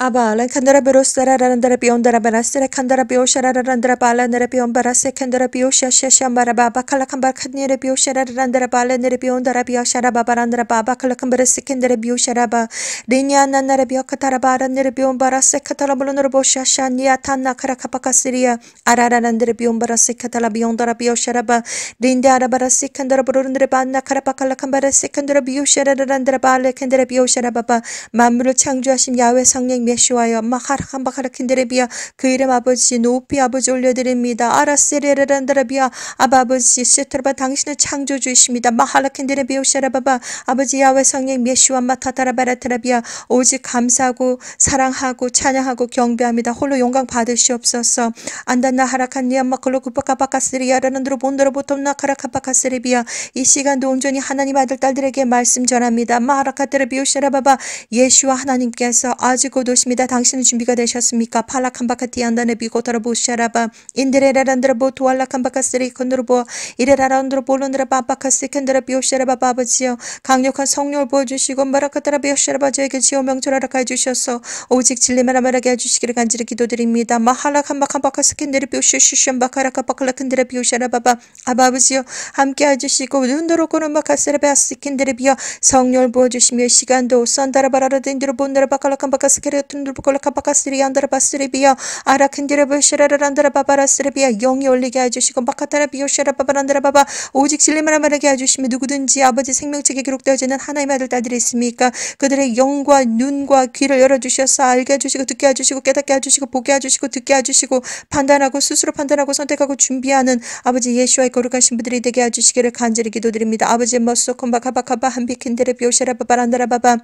Abala kandara beroslara randara pion dara berasera kandara bioshara randara bala nere pion berase kandara biosha shasha maraba bakala kambar kadnere bioshara randara bala nere pion dara bioshara baba randara baba kala kambara sekendere bioshara ba dinya nanare bio katara bara nere pion berase katala bulunur bosha shaniya tanna kara kapaka siriya arara randara pion berase katala pion dara bioshara ba dinda ara berase kandara bulunur banna kara bakala kambara sekendere bioshara randara bala kendere bioshara baba mamru 창조하신 야외 성령 메시와여 마하르칸바카라킨데레비아그 이름 아버지 높이 아버지 올려드립니다. 아라세레란다라비아 아버지 세트라바 당신은 창조주이십니다. 마하라킨데레비오샤라바바 아버지 야외 성령 메시와 마타타라바라타라비아 오직 감사하고 사랑하고 찬양하고 경배합니다. 홀로 영광 받으시옵소서. 안단나 하라칸니아 마클로 쿠파카바카스리아라는 드로 본드로 보톰나 카라카바카스리비아 이 시간도 온전히 하나님 아들 딸들에게 말씀 전합니다. 마하라카테레비오샤라바바 예수와 하나님께서 아직 고도 것입니다. 당신은 준비가 되셨습니까? 팔라 캄바카 띠안다네 비고타라 보샤라바 인데레라 란드라 보 도알라 캄바카 쓰리 컨드로 보 이레라 란드로 볼론드라 바바카 스컨드라 비오샤라바 바바지요 강력한 성령을 보여주시고 마라카타라 비오샤라바 저에게 지호 명철하라가 해주셔서 오직 진리만을 말하게 해주시기를 간절히 기도드립니다. 마할라 캄바캄바카 스컨드라 비오슈슈라바바아바지요 함께 해주시고 눈도로코는 마카스라바 스컨드라 비오 성령을 보여주시며 시간도 선다라바라라 딘드로 본드라 바칼라 캄바카 스케 툰두부콜라 카바카스리 안다라바스리비아아라큰디라부시라란다라바바라스리비아 영이 올리게 해주시고 마카타라비오시라바바란다라바바 오직 진리만을 말하게 해주시면 누구든지 아버지 생명책에 기록되어지는 하나님의 아들 딸들이 있습니까? 그들의 영과 눈과 귀를 열어주셔서 알게 해주시고 듣게 해주시고 깨닫게 해주시고 보게 해주시고 듣게 해주시고 판단하고 스스로 판단하고 선택하고 준비하는 아버지 예수와의 거룩하신 분들이 되게 해주시기를 간절히 기도드립니다. 아버지 머스코바카바카바 한비킨데레 비오시라바바란다라바바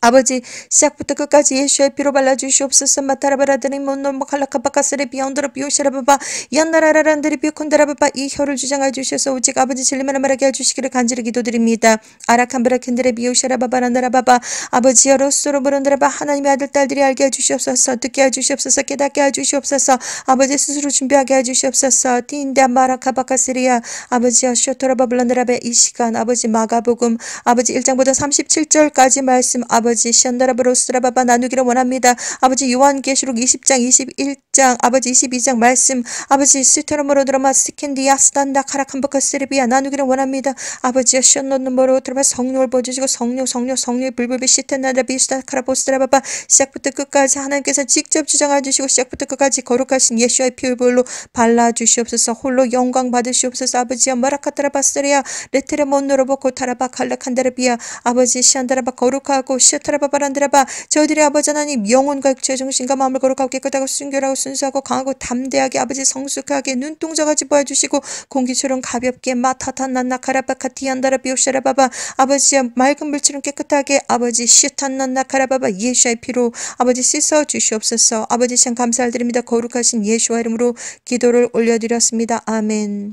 아버지 시작부터 끝까지 예수의 피로 발라주시옵소서 마타라바라드니 몬노모 칼라카바카스레 비온드로 비오시라바바 얀나라라란드리 비콘드라바바이 혀를 주장하 주셔서 오직 아버지 진리만을 말하게 해주시기를 간절히 기도드립니다. 아라칸브라켄드레 비오시라바바란드라바바 아버지 여로스로 부른드라바 하나님의 아들 딸들이 알게 해주시옵소서 듣게 해주시옵소서 깨닫게 해주시옵소서 아버지 스스로 준비하게 해주시옵소서 딘다 마라카바카스리아 아버지여 쇼토라바블란드라베이 시간 아버지 마가복음 아버지 1장부터 37절까지 말씀 아버지 아버지 시안다라브로스라바바 나누기를 원합니다. 아버지 요한계시록 20장 21장 아버지 22장 말씀 아버지 스테르모로 드라마 스킨디아 스탄다 카라칸버카 세르비아 나누기를 원합니다. 아버지여 시안노노모로 드라마 성령을 보여주시고 성령 성령 성령의 불불비 시테나라 비스타 카라보스라바바 시작부터 끝까지 하나님께서 직접 주장해 주시고 시작부터 끝까지 거룩하신 예수의 피울불로 발라주시옵소서 홀로 영광 받으시옵소서 아버지여 마라카타라바스레야 레테레몬노로보코타라바 칼라칸다르비아 아버지 시안다라바 거룩하고 시타라바바란드라바 저희들의 아버지 하나님 영혼과 육체의 정신과 마음을 거룩하고 깨끗하고 순결하고 순수하고 강하고 담대하게 아버지 성숙하게 눈동자같이 보여주시고 공기처럼 가볍게 마타탄난나카라바카티안다라비오샤라바바 아버지의 맑은 물처럼 깨끗하게 아버지 시탄난나카라바바 예수의 피로 아버지 씻어 주시옵소서 아버지 참 감사드립니다 거룩하신 예수와 이름으로 기도를 올려드렸습니다 아멘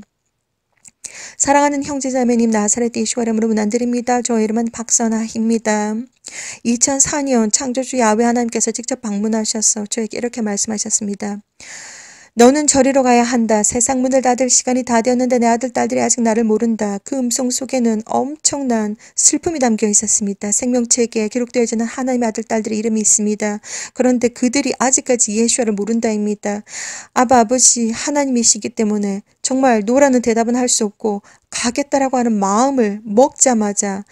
사랑하는 형제자매님 나사렛 예수와름으로 문안드립니다. 저 이름은 박선아입니다. 2004년 창조주 야외 하나님께서 직접 방문하셔서 저에게 이렇게 말씀하셨습니다. 너는 저리로 가야 한다. 세상 문을 닫을 시간이 다 되었는데 내 아들, 딸들이 아직 나를 모른다. 그 음성 속에는 엄청난 슬픔이 담겨 있었습니다. 생명책에 기록되어 있는 하나님의 아들, 딸들의 이름이 있습니다. 그런데 그들이 아직까지 예수를 모른다입니다. 아바 아버지 하나님이시기 때문에 정말 노라는 대답은 할 수 없고 가겠다라고 하는 마음을 먹자마자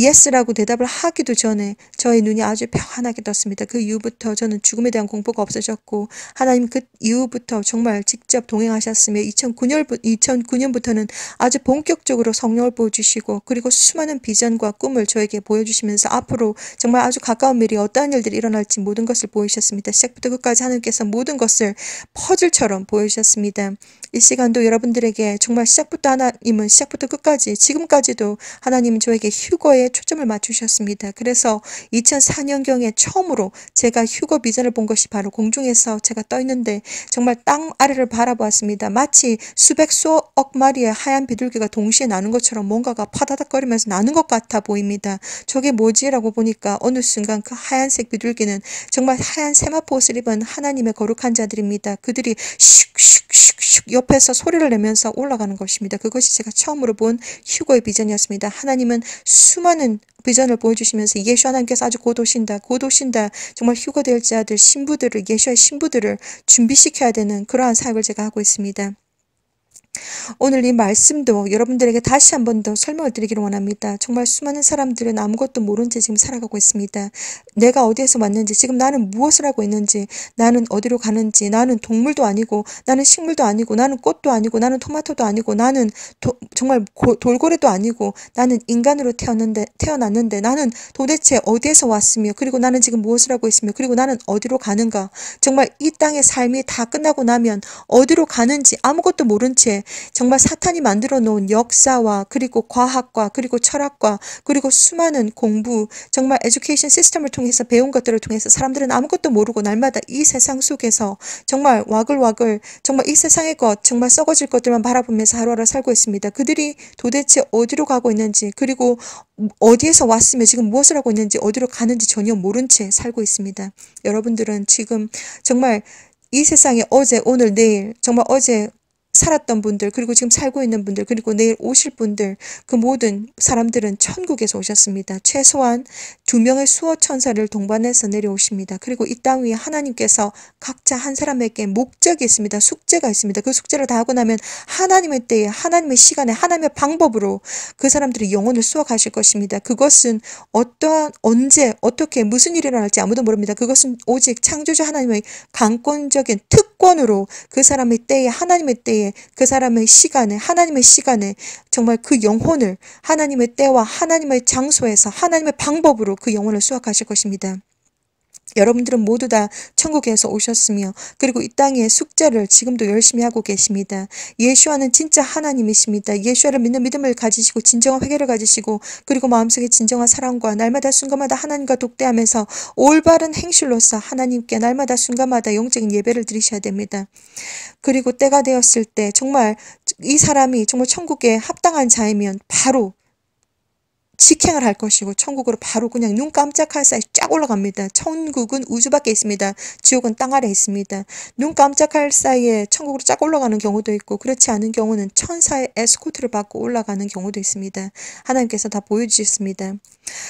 예스라고 대답을 하기도 전에 저의 눈이 아주 편안하게 떴습니다. 그 이후부터 저는 죽음에 대한 공포가 없어졌고 하나님 그 이후부터 정말 직접 동행하셨으며 2009년, 부터는 아주 본격적으로 성령을 보여주시고 그리고 수많은 비전과 꿈을 저에게 보여주시면서 앞으로 정말 아주 가까운 미래에 어떠한 일들이 일어날지 모든 것을 보이셨습니다. 시작부터 끝까지 하나님께서 모든 것을 퍼즐처럼 보여주셨습니다. 이 시간도 여러분들에게 정말 시작부터 하나님은 시작부터 끝까지 지금까지도 하나님은 저에게 휴거의 초점을 맞추셨습니다. 그래서 2004년경에 처음으로 제가 휴거 비전을 본 것이 바로 공중에서 제가 떠있는데 정말 땅 아래를 바라보았습니다. 마치 수백 수억 마리의 하얀 비둘기가 동시에 나는 것처럼 뭔가가 파다닥거리면서 나는 것 같아 보입니다. 저게 뭐지? 라고 보니까 어느 순간 그 하얀색 비둘기는 정말 하얀 세마포 옷을 입은 하나님의 거룩한 자들입니다. 그들이 슉슉슉슉 옆에서 소리를 내면서 올라가는 것입니다. 그것이 제가 처음으로 본 휴거의 비전이었습니다. 하나님은 수많은 수많은 비전을 보여주시면서 예수 하나님께서 아주 곧 오신다, 곧 오신다, 정말 휴거될 자들, 신부들을, 예수의 신부들을 준비시켜야 되는 그러한 사역을 제가 하고 있습니다. 오늘 이 말씀도 여러분들에게 다시 한 번 더 설명을 드리기를 원합니다. 정말 수많은 사람들은 아무것도 모른 채 지금 살아가고 있습니다. 내가 어디에서 왔는지, 지금 나는 무엇을 하고 있는지, 나는 어디로 가는지, 나는 동물도 아니고, 나는 식물도 아니고, 나는 꽃도 아니고, 나는 토마토도 아니고, 나는 도, 정말 고, 돌고래도 아니고, 나는 인간으로 태어났는데, 태어났는데, 나는 도대체 어디에서 왔으며, 그리고 나는 지금 무엇을 하고 있으며, 그리고 나는 어디로 가는가. 정말 이 땅의 삶이 다 끝나고 나면 어디로 가는지 아무것도 모른 채 정말 사탄이 만들어 놓은 역사와 그리고 과학과 그리고 철학과 그리고 수많은 공부 정말 에듀케이션 시스템을 통해서 배운 것들을 통해서 사람들은 아무것도 모르고 날마다 이 세상 속에서 정말 와글와글 정말 이 세상의 것 정말 썩어질 것들만 바라보면서 하루하루 살고 있습니다. 그들이 도대체 어디로 가고 있는지 그리고 어디에서 왔으며 지금 무엇을 하고 있는지 어디로 가는지 전혀 모른 채 살고 있습니다. 여러분들은 지금 정말 이 세상에 어제, 오늘, 내일, 정말 어제, 살았던 분들 그리고 지금 살고 있는 분들 그리고 내일 오실 분들 그 모든 사람들은 천국에서 오셨습니다. 최소한 두 명의 수어 천사를 동반해서 내려오십니다. 그리고 이 땅 위에 하나님께서 각자 한 사람에게 목적이 있습니다. 숙제가 있습니다. 그 숙제를 다 하고 나면 하나님의 때에 하나님의 시간에 하나님의 방법으로 그사람들이 영혼을 수어가실 것입니다. 그것은 어떠한 언제 어떻게 무슨 일이 일어날지 아무도 모릅니다. 그것은 오직 창조주 하나님의 강권적인 특 특권으로 그 사람의 때에 하나님의 때에 그 사람의 시간에 하나님의 시간에 정말 그 영혼을 하나님의 때와 하나님의 장소에서 하나님의 방법으로 그 영혼을 수확하실 것입니다. 여러분들은 모두 다 천국에서 오셨으며 그리고 이땅의 숙제를 지금도 열심히 하고 계십니다. 예수와는 진짜 하나님이십니다. 예수와를 믿는 믿음을 가지시고 진정한 회개를 가지시고 그리고 마음속에 진정한 사랑과 날마다 순간마다 하나님과 독대하면서 올바른 행실로서 하나님께 날마다 순간마다 영적인 예배를 드리셔야 됩니다. 그리고 때가 되었을 때 정말 이 사람이 정말 천국에 합당한 자이면 바로 직행을 할 것이고 천국으로 바로 그냥 눈 깜짝할 사이 쫙 올라갑니다. 천국은 우주 밖에 있습니다. 지옥은 땅 아래 에 있습니다. 눈 깜짝할 사이에 천국으로 쫙 올라가는 경우도 있고 그렇지 않은 경우는 천사의 에스코트를 받고 올라가는 경우도 있습니다. 하나님께서 다 보여주셨습니다.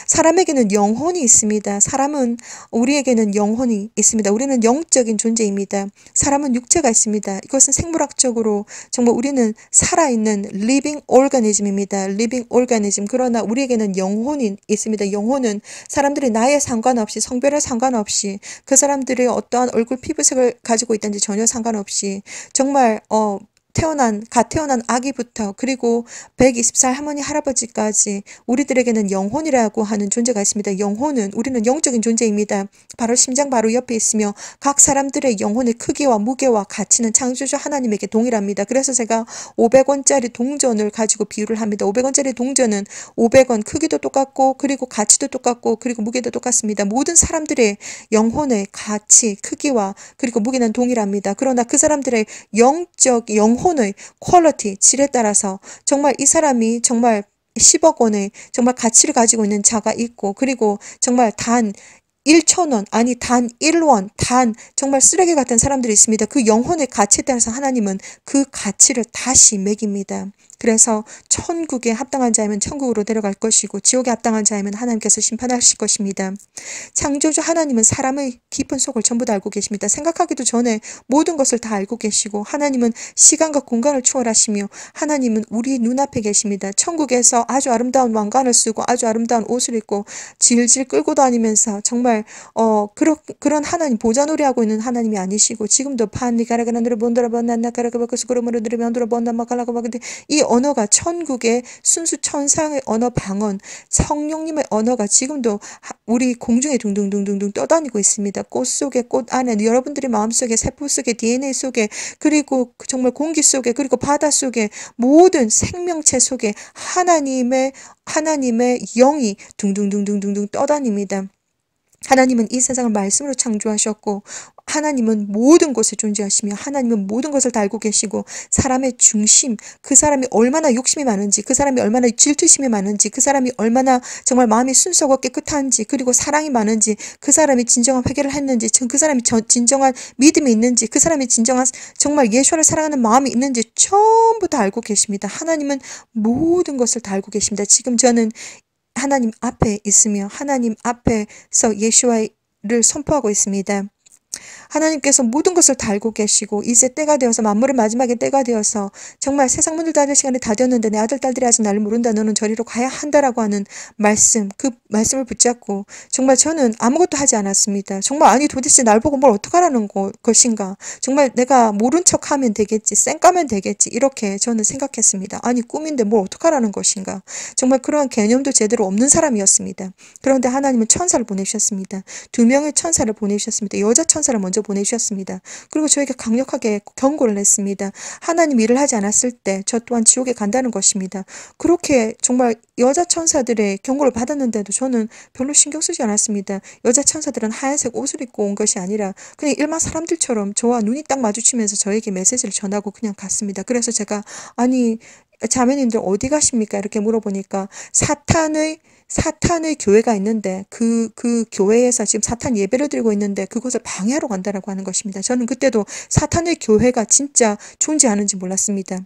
사람에게는 영혼이 있습니다. 사람은 우리에게는 영혼이 있습니다. 우리는 영적인 존재입니다. 사람은 육체가 있습니다. 이것은 생물학적으로 정말 우리는 살아있는 living organism입니다. living organism. 그러나 우리에게는 영혼이 있습니다. 영혼은 사람들이 나에 상관없이 성별에 상관없이 그 사람들의 어떠한 얼굴 피부색을 가지고 있든지 전혀 상관없이 정말 어 태어난 갓 태어난 아기부터 그리고 1 2 0살 할머니 할아버지까지 우리들에게는 영혼이라고 하는 존재가 있습니다. 영혼은 우리는 영적인 존재입니다. 바로 심장 바로 옆에 있으며 각 사람들의 영혼의 크기와 무게와 가치는 창조주 하나님에게 동일합니다. 그래서 제가 500원짜리 동전을 가지고 비유를 합니다. 500원짜리 동전은 500원 크기도 똑같고 그리고 가치도 똑같고 그리고 무게도 똑같습니다. 모든 사람들의 영혼의 가치, 크기와 그리고 무게는 동일합니다. 그러나 그 사람들의 영적 영혼 영혼의 퀄리티 질에 따라서 정말 이 사람이 정말 10억 원의 정말 가치를 가지고 있는 자가 있고 그리고 정말 단 1천원 아니 단 1원 단 정말 쓰레기 같은 사람들이 있습니다. 그 영혼의 가치에 따라서 하나님은 그 가치를 다시 매깁니다. 그래서 천국에 합당한 자이면 천국으로 데려갈 것이고 지옥에 합당한 자이면 하나님께서 심판하실 것입니다. 창조주 하나님은 사람의 깊은 속을 전부 다 알고 계십니다. 생각하기도 전에 모든 것을 다 알고 계시고 하나님은 시간과 공간을 초월하시며 하나님은 우리 눈앞에 계십니다. 천국에서 아주 아름다운 왕관을 쓰고 아주 아름다운 옷을 입고 질질 끌고 다니면서 정말 정말 어 그런 그런 하나님 보자놀이 하고 있는 하나님이 아니시고 지금도 반니 가라가나느라 본다라번나나 가라가바크스 그러므로들이 면도라번나 마갈라가바 근데 이 언어가 천국의 순수 천상의 언어 방언 성령님의 언어가 지금도 우리 공중에 둥둥둥둥둥 떠다니고 있습니다. 꽃 속에 꽃 안에 여러분들의 마음 속에 세포 속에 DNA 속에 그리고 정말 공기 속에 그리고 바다 속에 모든 생명체 속에 하나님의 하나님의 영이 둥둥둥둥둥둥 떠다닙니다. 하나님은 이 세상을 말씀으로 창조하셨고 하나님은 모든 곳에 존재하시며 하나님은 모든 것을 다 알고 계시고 사람의 중심, 그 사람이 얼마나 욕심이 많은지, 그 사람이 얼마나 질투심이 많은지, 그 사람이 얼마나 정말 마음이 순수하고 깨끗한지, 그리고 사랑이 많은지, 그 사람이 진정한 회개를 했는지, 그 사람이 진정한 믿음이 있는지, 그 사람이 진정한 정말 예수를 사랑하는 마음이 있는지 전부 다 알고 계십니다. 하나님은 모든 것을 다 알고 계십니다. 지금 저는 하나님 앞에 있으며 하나님 앞에서 예수와를 선포하고 있습니다. 하나님께서 모든 것을 다 알고 계시고 이제 때가 되어서 만물의 마지막에 때가 되어서 정말 세상 문을 닫을 시간이 다 되었는데 내 아들 딸들이 아직 나를 모른다 너는 저리로 가야 한다라고 하는 말씀 그 말씀을 붙잡고 정말 저는 아무것도 하지 않았습니다. 정말 아니 도대체 날 보고 뭘 어떡하라는 거, 것인가 정말 내가 모른 척하면 되겠지 쌩까면 되겠지 이렇게 저는 생각했습니다. 아니 꿈인데 뭘 어떡하라는 것인가 정말 그러한 개념도 제대로 없는 사람이었습니다. 그런데 하나님은 천사를 보내셨습니다두 명의 천사를 보내셨습니다 여자 천사 선사를 먼저 보내주셨습니다. 그리고 저에게 강력하게 경고를 했습니다. 하나님 일을 하지 않았을 때 저 또한 지옥에 간다는 것입니다. 그렇게 정말 여자 천사들의 경고를 받았는데도 저는 별로 신경 쓰지 않았습니다. 여자 천사들은 하얀색 옷을 입고 온 것이 아니라 그냥 일반 사람들처럼 저와 눈이 딱 마주치면서 저에게 메시지를 전하고 그냥 갔습니다. 그래서 제가 아니 자매님들 어디 가십니까? 이렇게 물어보니까 사탄의 사탄의 교회가 있는데 그, 그 교회에서 지금 사탄 예배를 드리고 있는데 그곳을 방해하러 간다라고 하는 것입니다. 저는 그때도 사탄의 교회가 진짜 존재하는지 몰랐습니다.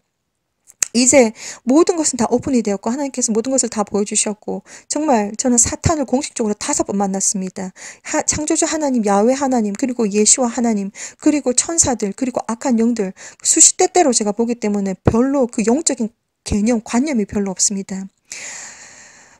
이제 모든 것은 다 오픈이 되었고 하나님께서 모든 것을 다 보여주셨고 정말 저는 사탄을 공식적으로 다섯 번 만났습니다. 하, 창조주 하나님, 야외 하나님, 그리고 예수와 하나님, 그리고 천사들, 그리고 악한 영들 수십 대대로 제가 보기 때문에 별로 그 영적인 개념, 관념이 별로 없습니다.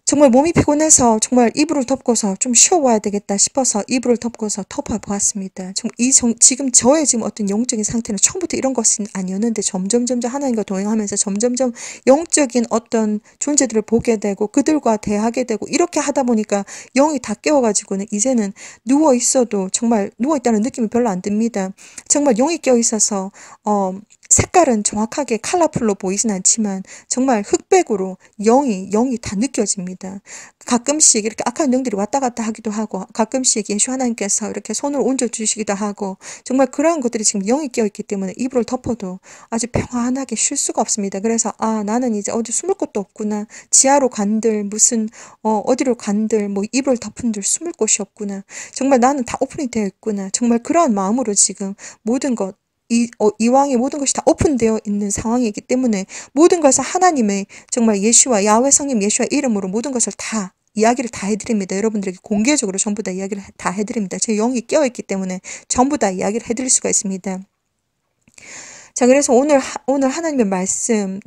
정말 몸이 피곤해서 정말 이불을 덮고서 좀 쉬어와야 되겠다 싶어서 이불을 덮고서 덮어보았습니다. 이 정, 지금 저의 지금 어떤 영적인 상태는 처음부터 이런 것은 아니었는데 점점점점 하나님과 동행하면서 점점점 영적인 어떤 존재들을 보게 되고 그들과 대하게 되고 이렇게 하다 보니까 영이 다 깨워가지고는 이제는 누워 있어도 정말 누워 있다는 느낌이 별로 안 듭니다. 정말 영이 깨어 있어서 어. 색깔은 정확하게 컬러풀로 보이진 않지만 정말 흑백으로 영이 영이 다 느껴집니다. 가끔씩 이렇게 악한 영들이 왔다 갔다 하기도 하고 가끔씩 예수 하나님께서 이렇게 손을 얹어 주시기도 하고 정말 그러한 것들이 지금 영이 끼어 있기 때문에 이불을 덮어도 아주 평안하게 쉴 수가 없습니다. 그래서 아 나는 이제 어디 숨을 곳도 없구나 지하로 간들 무슨 어, 어디로 간들 뭐 이불을 덮은들 숨을 곳이 없구나 정말 나는 다 오픈이 되어 있구나 정말 그러한 마음으로 지금 모든 것 이, 어, 왕의 모든 것이 다 오픈되어 있는 상황이기 때문에 모든 것을 하나님의 정말 예수와 야외 성님 예수와 이름으로 모든 것을 다 이야기를 다 해드립니다. 여러분들에게 공개적으로 전부 다 이야기를 다 해드립니다. 제 영이 깨어있기 때문에 전부 다 이야기를 해드릴 수가 있습니다. 자, 그래서 오늘, 오늘 하나님의 말씀,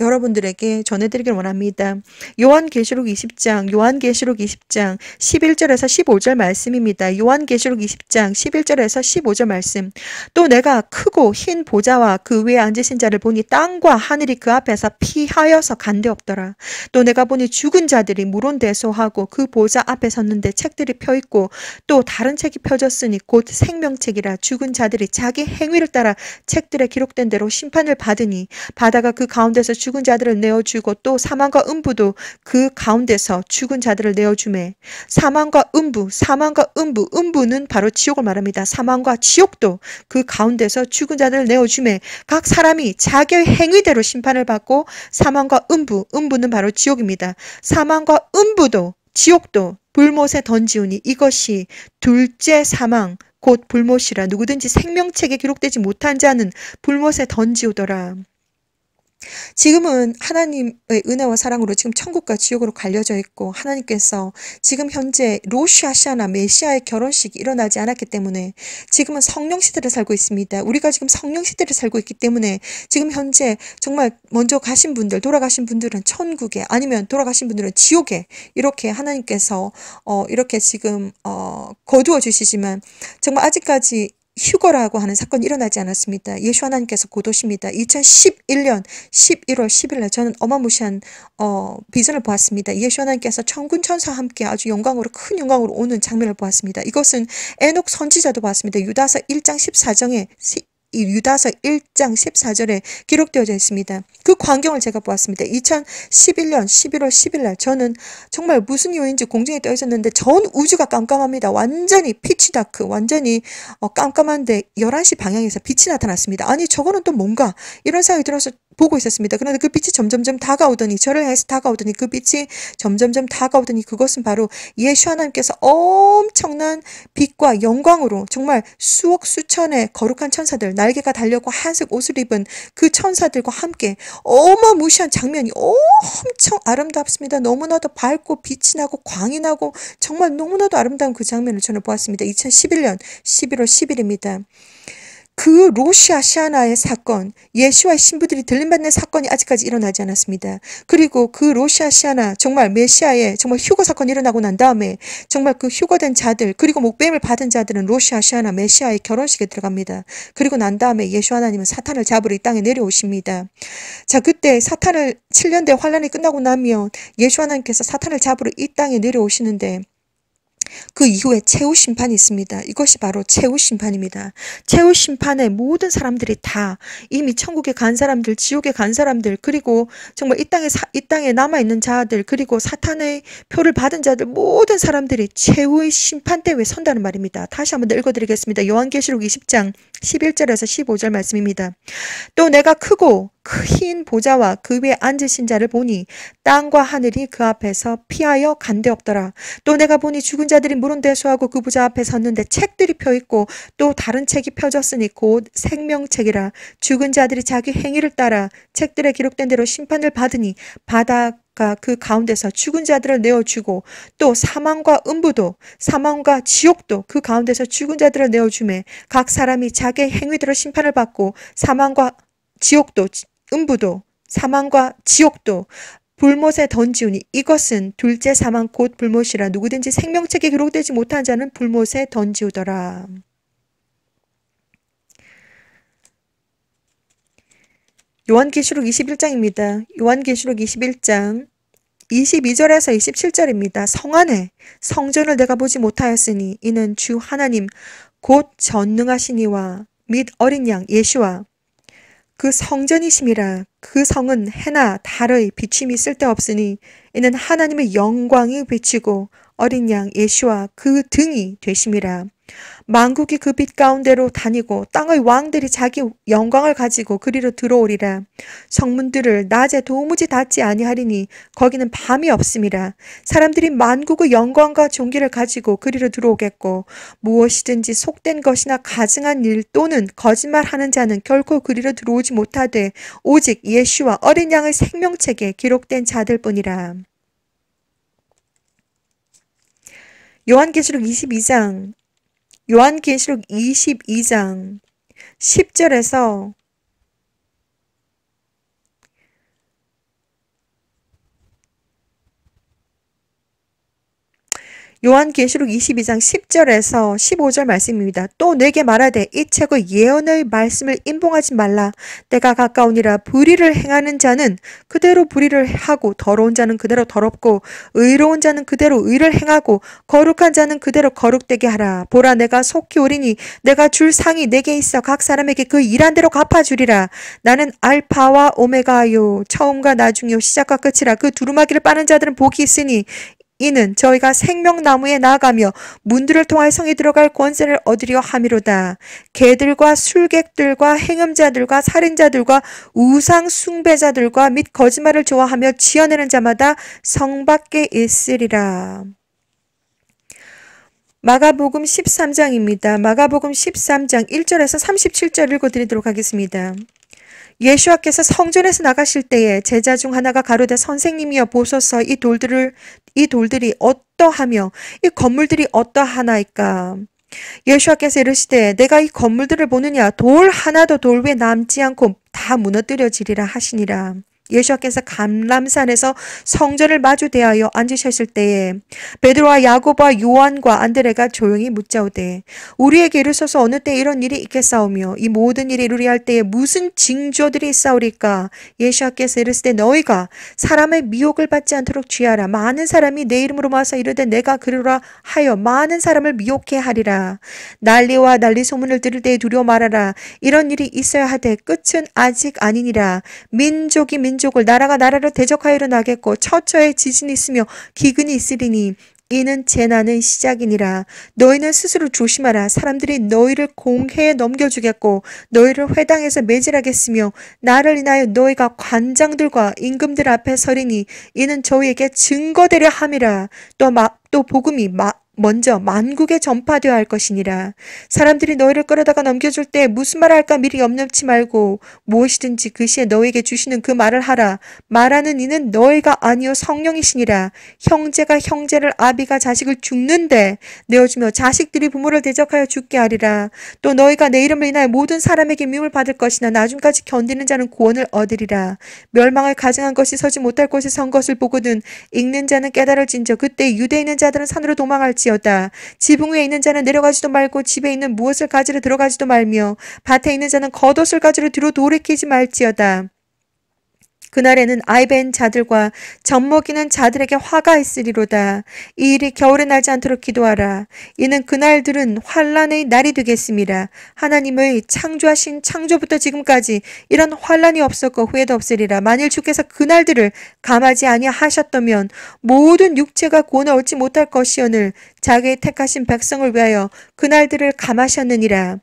여러분들에게 전해드리길 원합니다. 요한계시록 20장, 요한계시록 20장 11절에서 15절 말씀입니다. 요한계시록 20장 11절에서 15절 말씀. 또 내가 크고 흰 보좌와 그 위에 앉으신 자를 보니 땅과 하늘이 그 앞에서 피하여서 간데 없더라. 또 내가 보니 죽은 자들이 무론대소하고 그 보좌 앞에 섰는데 책들이 펴 있고 또 다른 책이 펴졌으니 곧 생명책이라 죽은 자들이 자기 행위를 따라 책들에 기록된 대로 심판을 받으니 바다가 그 가운데서 죽은 죽은 자들을 내어주고 또 사망과 음부도 그 가운데서 죽은 자들을 내어주매 사망과 음부 사망과 음부 음부는 바로 지옥을 말합니다. 사망과 지옥도 그 가운데서 죽은 자들을 내어주매 각 사람이 자기 행위대로 심판을 받고 사망과 음부 음부는 바로 지옥입니다. 사망과 음부도 지옥도 불못에 던지우니 이것이 둘째 사망 곧 불못이라 누구든지 생명책에 기록되지 못한 자는 불못에 던지우더라. 지금은 하나님의 은혜와 사랑으로 지금 천국과 지옥으로 갈려져 있고 하나님께서 지금 현재 로시아시아나 메시아의 결혼식이 일어나지 않았기 때문에 지금은 성령 시대를 살고 있습니다. 우리가 지금 성령 시대를 살고 있기 때문에 지금 현재 정말 먼저 가신 분들 돌아가신 분들은 천국에 아니면 돌아가신 분들은 지옥에 이렇게 하나님께서 어 이렇게 지금 어 거두어 주시지만 정말 아직까지 휴거라고 하는 사건이 일어나지 않았습니다. 예수 하나님께서 고도십니다 2011년 11월 10일 날 저는 어마무시한 어, 비전을 보았습니다. 예수 하나님께서 천군 천사와 함께 아주 영광으로 큰 영광으로 오는 장면을 보았습니다. 이것은 에녹 선지자도 보았습니다. 유다서 1장 1 4정에 유다서 1장 14절에 기록되어져 있습니다. 그 광경을 제가 보았습니다. 2011년 11월 10일 날 저는 정말 무슨 요인지 공중에 떠 있었는데 전 우주가 깜깜합니다. 완전히 피치다크 완전히 어, 깜깜한데 11시 방향에서 빛이 나타났습니다. 아니 저거는 또 뭔가 이런 생각이 들어서 보고 있었습니다. 그런데 그 빛이 점점점 다가오더니 저를 향해서 다가오더니 그 빛이 점점점 다가오더니 그것은 바로 예수 하나님께서 엄청난 빛과 영광으로 정말 수억 수천의 거룩한 천사들 날개가 달려고 한색 옷을 입은 그 천사들과 함께 어마무시한 장면이 엄청 아름답습니다. 너무나도 밝고 빛이 나고 광이 나고 정말 너무나도 아름다운 그 장면을 저는 보았습니다. 2011년 11월 10일입니다. 그 로시아 시아나의 사건, 예수와 신부들이 들림받는 사건이 아직까지 일어나지 않았습니다. 그리고 그 로시아 시아나, 정말 메시아의 정말 휴거 사건이 일어나고 난 다음에 정말 그 휴거된 자들, 그리고 목뱀을 받은 자들은 로시아 시아나 메시아의 결혼식에 들어갑니다. 그리고 난 다음에 예수 하나님은 사탄을 잡으러 이 땅에 내려오십니다. 자, 그때 사탄을 7년대 환란이 끝나고 나면 예수 하나님께서 사탄을 잡으러 이 땅에 내려오시는데 그 이후에 최후 심판이 있습니다. 이것이 바로 최후 심판입니다. 최후 심판에 모든 사람들이 다 이미 천국에 간 사람들, 지옥에 간 사람들, 그리고 정말 이 땅에 사, 이 땅에 남아 있는 자들, 그리고 사탄의 표를 받은 자들 모든 사람들이 최후의 심판대에 선다는 말입니다. 다시 한 번 읽어드리겠습니다. 요한계시록 20장 11절에서 15절 말씀입니다. 또 내가 크고 큰 보좌와 그 위에 앉으신 자를 보니 땅과 하늘이 그 앞에서 피하여 간데 없더라. 또 내가 보니 죽은 자 부자들이 물은 대수하고 그 부자 앞에 섰는데 책들이 펴 있고 또 다른 책이 펴졌으니 곧 생명책이라 죽은 자들이 자기 행위를 따라 책들에 기록된 대로 심판을 받으니 바다가그 가운데서 죽은 자들을 내어주고 또 사망과 음부도 사망과 지옥도 그 가운데서 죽은 자들을 내어주매 각 사람이 자기 행위대로 심판을 받고 사망과 지옥도 음부도 사망과 지옥도 불못에 던지우니 이것은 둘째 사망 곧 불못이라 누구든지 생명책에 기록되지 못한 자는 불못에 던지우더라. 요한계시록 21장입니다. 요한계시록 21장 22절에서 27절입니다. 성안에 성전을 내가 보지 못하였으니 이는 주 하나님 곧 전능하시니와 및 어린 양 예수와 그 성전이심이라 그 성은 해나 달의 비침이 쓸데없으니 이는 하나님의 영광이 비치고 어린 양 예수와 그 등이 되심이라. 만국이 그 빛 가운데로 다니고 땅의 왕들이 자기 영광을 가지고 그리로 들어오리라. 성문들을 낮에 도무지 닫지 아니하리니 거기는 밤이 없음이라. 사람들이 만국의 영광과 종기를 가지고 그리로 들어오겠고 무엇이든지 속된 것이나 가증한 일 또는 거짓말하는 자는 결코 그리로 들어오지 못하되 오직 예수와 어린 양의 생명책에 기록된 자들뿐이라. 요한계시록 22장 요한계시록 22장 10절에서 요한계시록 22장 10절에서 15절 말씀입니다. 또 내게 말하되 이 책의 예언의 말씀을 인봉하지 말라. 때가 가까우니라 불의를 행하는 자는 그대로 불의를 하고 더러운 자는 그대로 더럽고 의로운 자는 그대로 의를 행하고 거룩한 자는 그대로 거룩되게 하라. 보라 내가 속히 오리니 내가 줄 상이 내게 있어 각 사람에게 그 일한 대로 갚아주리라. 나는 알파와 오메가요 처음과 나중요 시작과 끝이라 그 두루마기를 빠는 자들은 복이 있으니 이는 저희가 생명나무에 나아가며 문들을 통하 성에 들어갈 권세를 얻으려 함이로다. 개들과 술객들과 행음자들과 살인자들과 우상 숭배자들과 및 거짓말을 좋아하며 지어내는 자마다 성 밖에 있으리라. 마가복음 13장입니다. 마가복음 13장 1절에서 37절 읽어드리도록 하겠습니다. 예수와께서 성전에서 나가실 때에 제자 중 하나가 가로되 선생님이여 보소서 이 돌들을 이 돌들이 어떠하며 이 건물들이 어떠하나이까 예수와께서 이르시되 내가 이 건물들을 보느냐 돌 하나도 돌 위에 남지 않고 다 무너뜨려지리라 하시니라 예수께서 감람산에서 성전을 마주 대하여 앉으셨을 때에 베드로와 야고보와 요한과 안드레가 조용히 묻자오되 우리에게 이르소서 어느 때 이런 일이 있겠사오며 이 모든 일이 이루리 할 때에 무슨 징조들이 있사오리까 예수께서 이르시되 너희가 사람의 미혹을 받지 않도록 주하라 많은 사람이 내 이름으로 와서 이르되 내가 그러라 하여 많은 사람을 미혹해 하리라 난리와 난리 소문을 들을 때에 두려워 말하라 이런 일이 있어야 하되 끝은 아직 아니니라 민족이 민 민족을 나라가 나라를 대적하여 일어나겠고 처처에 지진이 있으며 기근이 있으리니 이는 재난의 시작이니라. 너희는 스스로 조심하라. 사람들이 너희를 공해에 넘겨주겠고 너희를 회당에서 매질하겠으며 나를 인하여 너희가 관장들과 임금들 앞에 서리니 이는 저희에게 증거되려 함이라. 또, 마, 또 복음이 마, 먼저 만국에 전파되어야 할 것이니라. 사람들이 너희를 끌어다가 넘겨줄 때 무슨 말을 할까 미리 염려치 말고 무엇이든지 그 시에 너에게 희 주시는 그 말을 하라. 말하는 이는 너희가 아니요 성령이시니라. 형제가 형제를 아비가 자식을 죽는데 내어주며 자식들이 부모를 대적하여 죽게 하리라. 또 너희가 내 이름을 인하여 모든 사람에게 미움을 받을 것이나 나중까지 견디는 자는 구원을 얻으리라. 멸망을 가증한 것이 서지 못할 곳에 선 것을 보거든 읽는 자는 깨달을진저 그때 유대 있는 자들은 산으로 도망할지 할지어다. 지붕 위에 있는 자는 내려가지도 말고 집에 있는 무엇을 가지러 들어가지도 말며 밭에 있는 자는 겉옷을 가지러 뒤로 돌이키지 말지어다. 그날에는 아이벤 자들과 젖먹이는 자들에게 화가 있으리로다. 이 일이 겨울에 나지 않도록 기도하라. 이는 그날들은 환란의 날이 되겠습니다. 하나님의 창조하신 창조부터 지금까지 이런 환란이 없었고 후회도 없으리라. 만일 주께서 그날들을 감하지 아니하셨다면 모든 육체가 고나 얻지 못할 것이오늘 자기의 택하신 백성을 위하여 그날들을 감하셨느니라.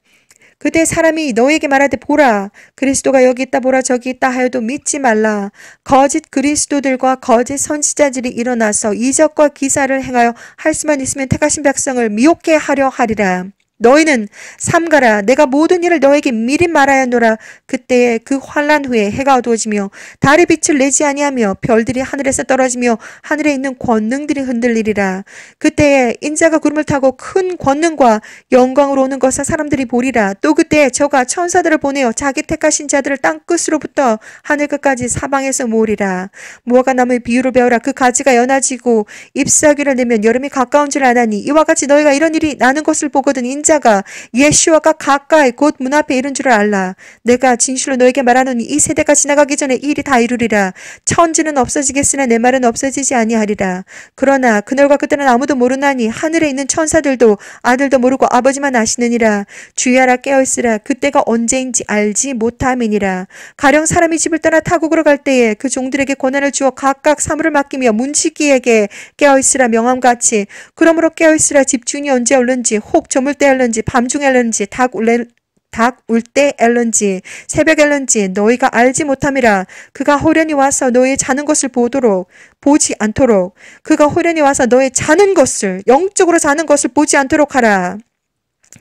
그때 사람이 너에게 말하되 보라 그리스도가 여기 있다 보라 저기 있다 하여도 믿지 말라 거짓 그리스도들과 거짓 선지자들이 일어나서 이적과 기사를 행하여 할 수만 있으면 택하신 백성을 미혹해 하려 하리라 너희는 삼가라 내가 모든 일을 너에게 미리 말하였노라 그때에 그 환란 후에 해가 어두워지며 달이 빛을 내지 아니하며 별들이 하늘에서 떨어지며 하늘에 있는 권능들이 흔들리리라 그때에 인자가 구름을 타고 큰 권능과 영광으로 오는 것을 사람들이 보리라 또 그때에 저가 천사들을 보내어 자기 택하신 자들을 땅 끝으로부터 하늘 끝까지 사방에서 모으리라 무화과 나무의 비유를 배우라 그 가지가 연하지고 잎사귀를 내면 여름이 가까운 줄 아나니 이와 같이 너희가 이런 일이 나는 것을 보거든 인자 인자가 예수와가 가까이 곧 문 앞에 이른 줄을 알라. 내가 진실로 너에게 말하는이 세대가 지나가기 전에 일이 다 이루리라. 천지는 없어지겠으나 내 말은 없어지지 아니하리라. 그러나 그날과 그때는 아무도 모르나니 하늘에 있는 천사들도 아들도 모르고 아버지만 아시느니라. 주의하라 깨어있으라. 그때가 언제인지 알지 못함이니라. 가령 사람이 집을 떠나 타국으로 갈 때에 그 종들에게 권한을 주어 각각 사물을 맡기며 문지기에게 깨어있으라 명함같이 그러므로 깨어있으라 집중이 언제 올는지 혹 저물 때 l 런지 밤중 LNG, 닭 울레, 닭울때 엘런지 새벽 엘런지 너희가 알지 못함이라 그가 호련히 와서 너희 자는 것을 보도록 보지 않도록 그가 호련히 와서 너희 자는 것을 영적으로 자는 것을 보지 않도록 하라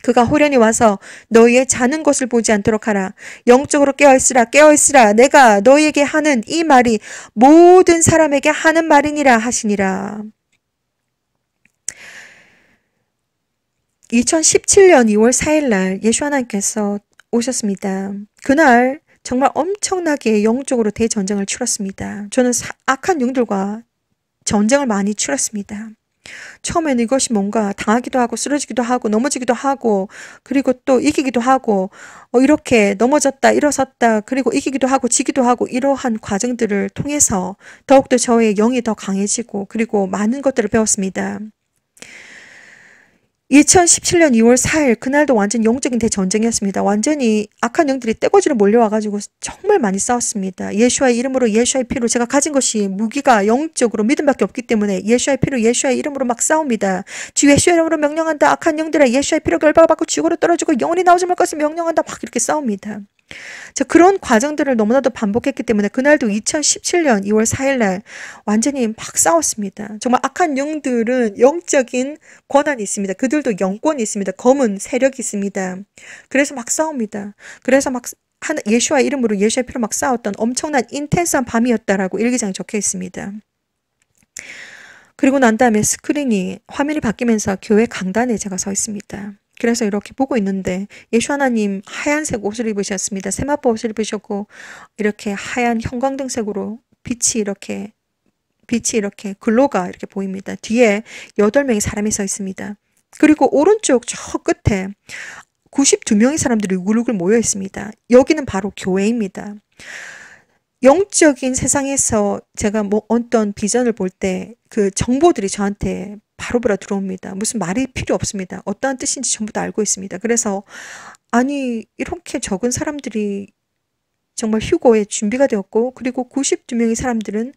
그가 호련히 와서 너희의 자는 것을 보지 않도록 하라. 영적으로 깨어있으라, 깨어있으라. 내가 너희에게 하는 이 말이 모든 사람에게 하는 말이니라 하시니라. 2017년 2월 4일 날 예수 하나님께서 오셨습니다. 그날 정말 엄청나게 영적으로 대전쟁을 치렀습니다. 저는 악한 영들과 전쟁을 많이 치렀습니다. 처음에는 이것이 뭔가 당하기도 하고 쓰러지기도 하고 넘어지기도 하고 그리고 또 이기기도 하고 어, 이렇게 넘어졌다 일어섰다 그리고 이기기도 하고 지기도 하고 이러한 과정들을 통해서 더욱더 저의 영이 더 강해지고 그리고 많은 것들을 배웠습니다. 2017년 2월 4일 그날도 완전 영적인 대전쟁이었습니다. 완전히 악한 영들이 떼거지로 몰려와가지고 정말 많이 싸웠습니다. 예수와의 이름으로 예수와의 피로 제가 가진 것이 무기가 영적으로 믿음밖에 없기 때문에 예수와의 피로 예수와의 이름으로 막 싸웁니다. 주 예수의 이름으로 명령한다. 악한 영들아 예수와의 피로 결박받고 을 죽으로 떨어지고 영원히 나오지 말 것을 명령한다. 막 이렇게 싸웁니다. 자, 그런 과정들을 너무나도 반복했기 때문에 그날도 2017년 2월 4일날 완전히 막 싸웠습니다. 정말 악한 영들은 영적인 권한이 있습니다. 그들도 영권이 있습니다. 검은 세력이 있습니다. 그래서 막 싸웁니다. 그래서 막 하나, 예수와 이름으로 예수의 피로 막 싸웠던 엄청난 인텐스한 밤이었다라고 일기장에 적혀 있습니다. 그리고 난 다음에 스크린이 화면이 바뀌면서 교회 강단에 제가 서 있습니다. 그래서 이렇게 보고 있는데 예수 하나님 하얀색 옷을 입으셨습니다. 세마포 옷을 입으셨고 이렇게 하얀 형광등색으로 빛이 이렇게 빛이 이렇게 글로가 이렇게 보입니다. 뒤에 여덟 명의 사람이 서 있습니다. 그리고 오른쪽 저 끝에 92명의 사람들이 우글우글 모여 있습니다. 여기는 바로 교회입니다. 영적인 세상에서 제가 뭐 어떤 비전을 볼 때 그 정보들이 저한테 바로바로 들어옵니다. 무슨 말이 필요 없습니다. 어떠한 뜻인지 전부 다 알고 있습니다. 그래서 아니 이렇게 적은 사람들이 정말 휴고에 준비가 되었고 그리고 92명의 사람들은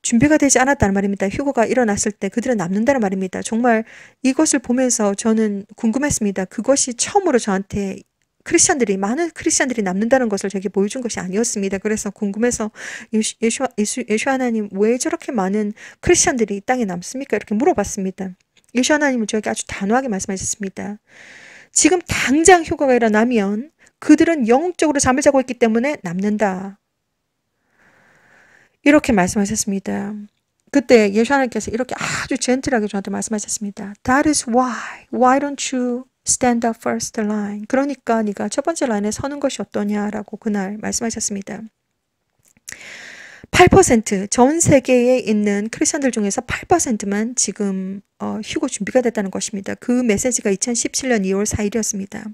준비가 되지 않았다는 말입니다. 휴고가 일어났을 때 그들은 남는다는 말입니다. 정말 이것을 보면서 저는 궁금했습니다. 그것이 처음으로 저한테 크리스천들이 많은 크리스천들이 남는다는 것을 저에게 보여준 것이 아니었습니다. 그래서 궁금해서 예수, 예수, 예수, 예수 하나님 왜 저렇게 많은 크리스천들이 이 땅에 남습니까? 이렇게 물어봤습니다. 예수 하나님은 저에게 아주 단호하게 말씀하셨습니다. 지금 당장 효과가 일어나면 그들은 영적으로 잠을 자고 있기 때문에 남는다. 이렇게 말씀하셨습니다. 그때 예수 하나님께서 이렇게 아주 젠틀하게 저한테 말씀하셨습니다. That is why. Why don't you stand up first line. 그러니까 네가 첫 번째 라인에 서는 것이 어떠냐라고 그날 말씀하셨습니다. 8%전 세계에 있는 크리스천들 중에서 8%만 지금 어, 휴고 준비가 됐다는 것입니다. 그 메시지가 2017년 2월 4일이었습니다.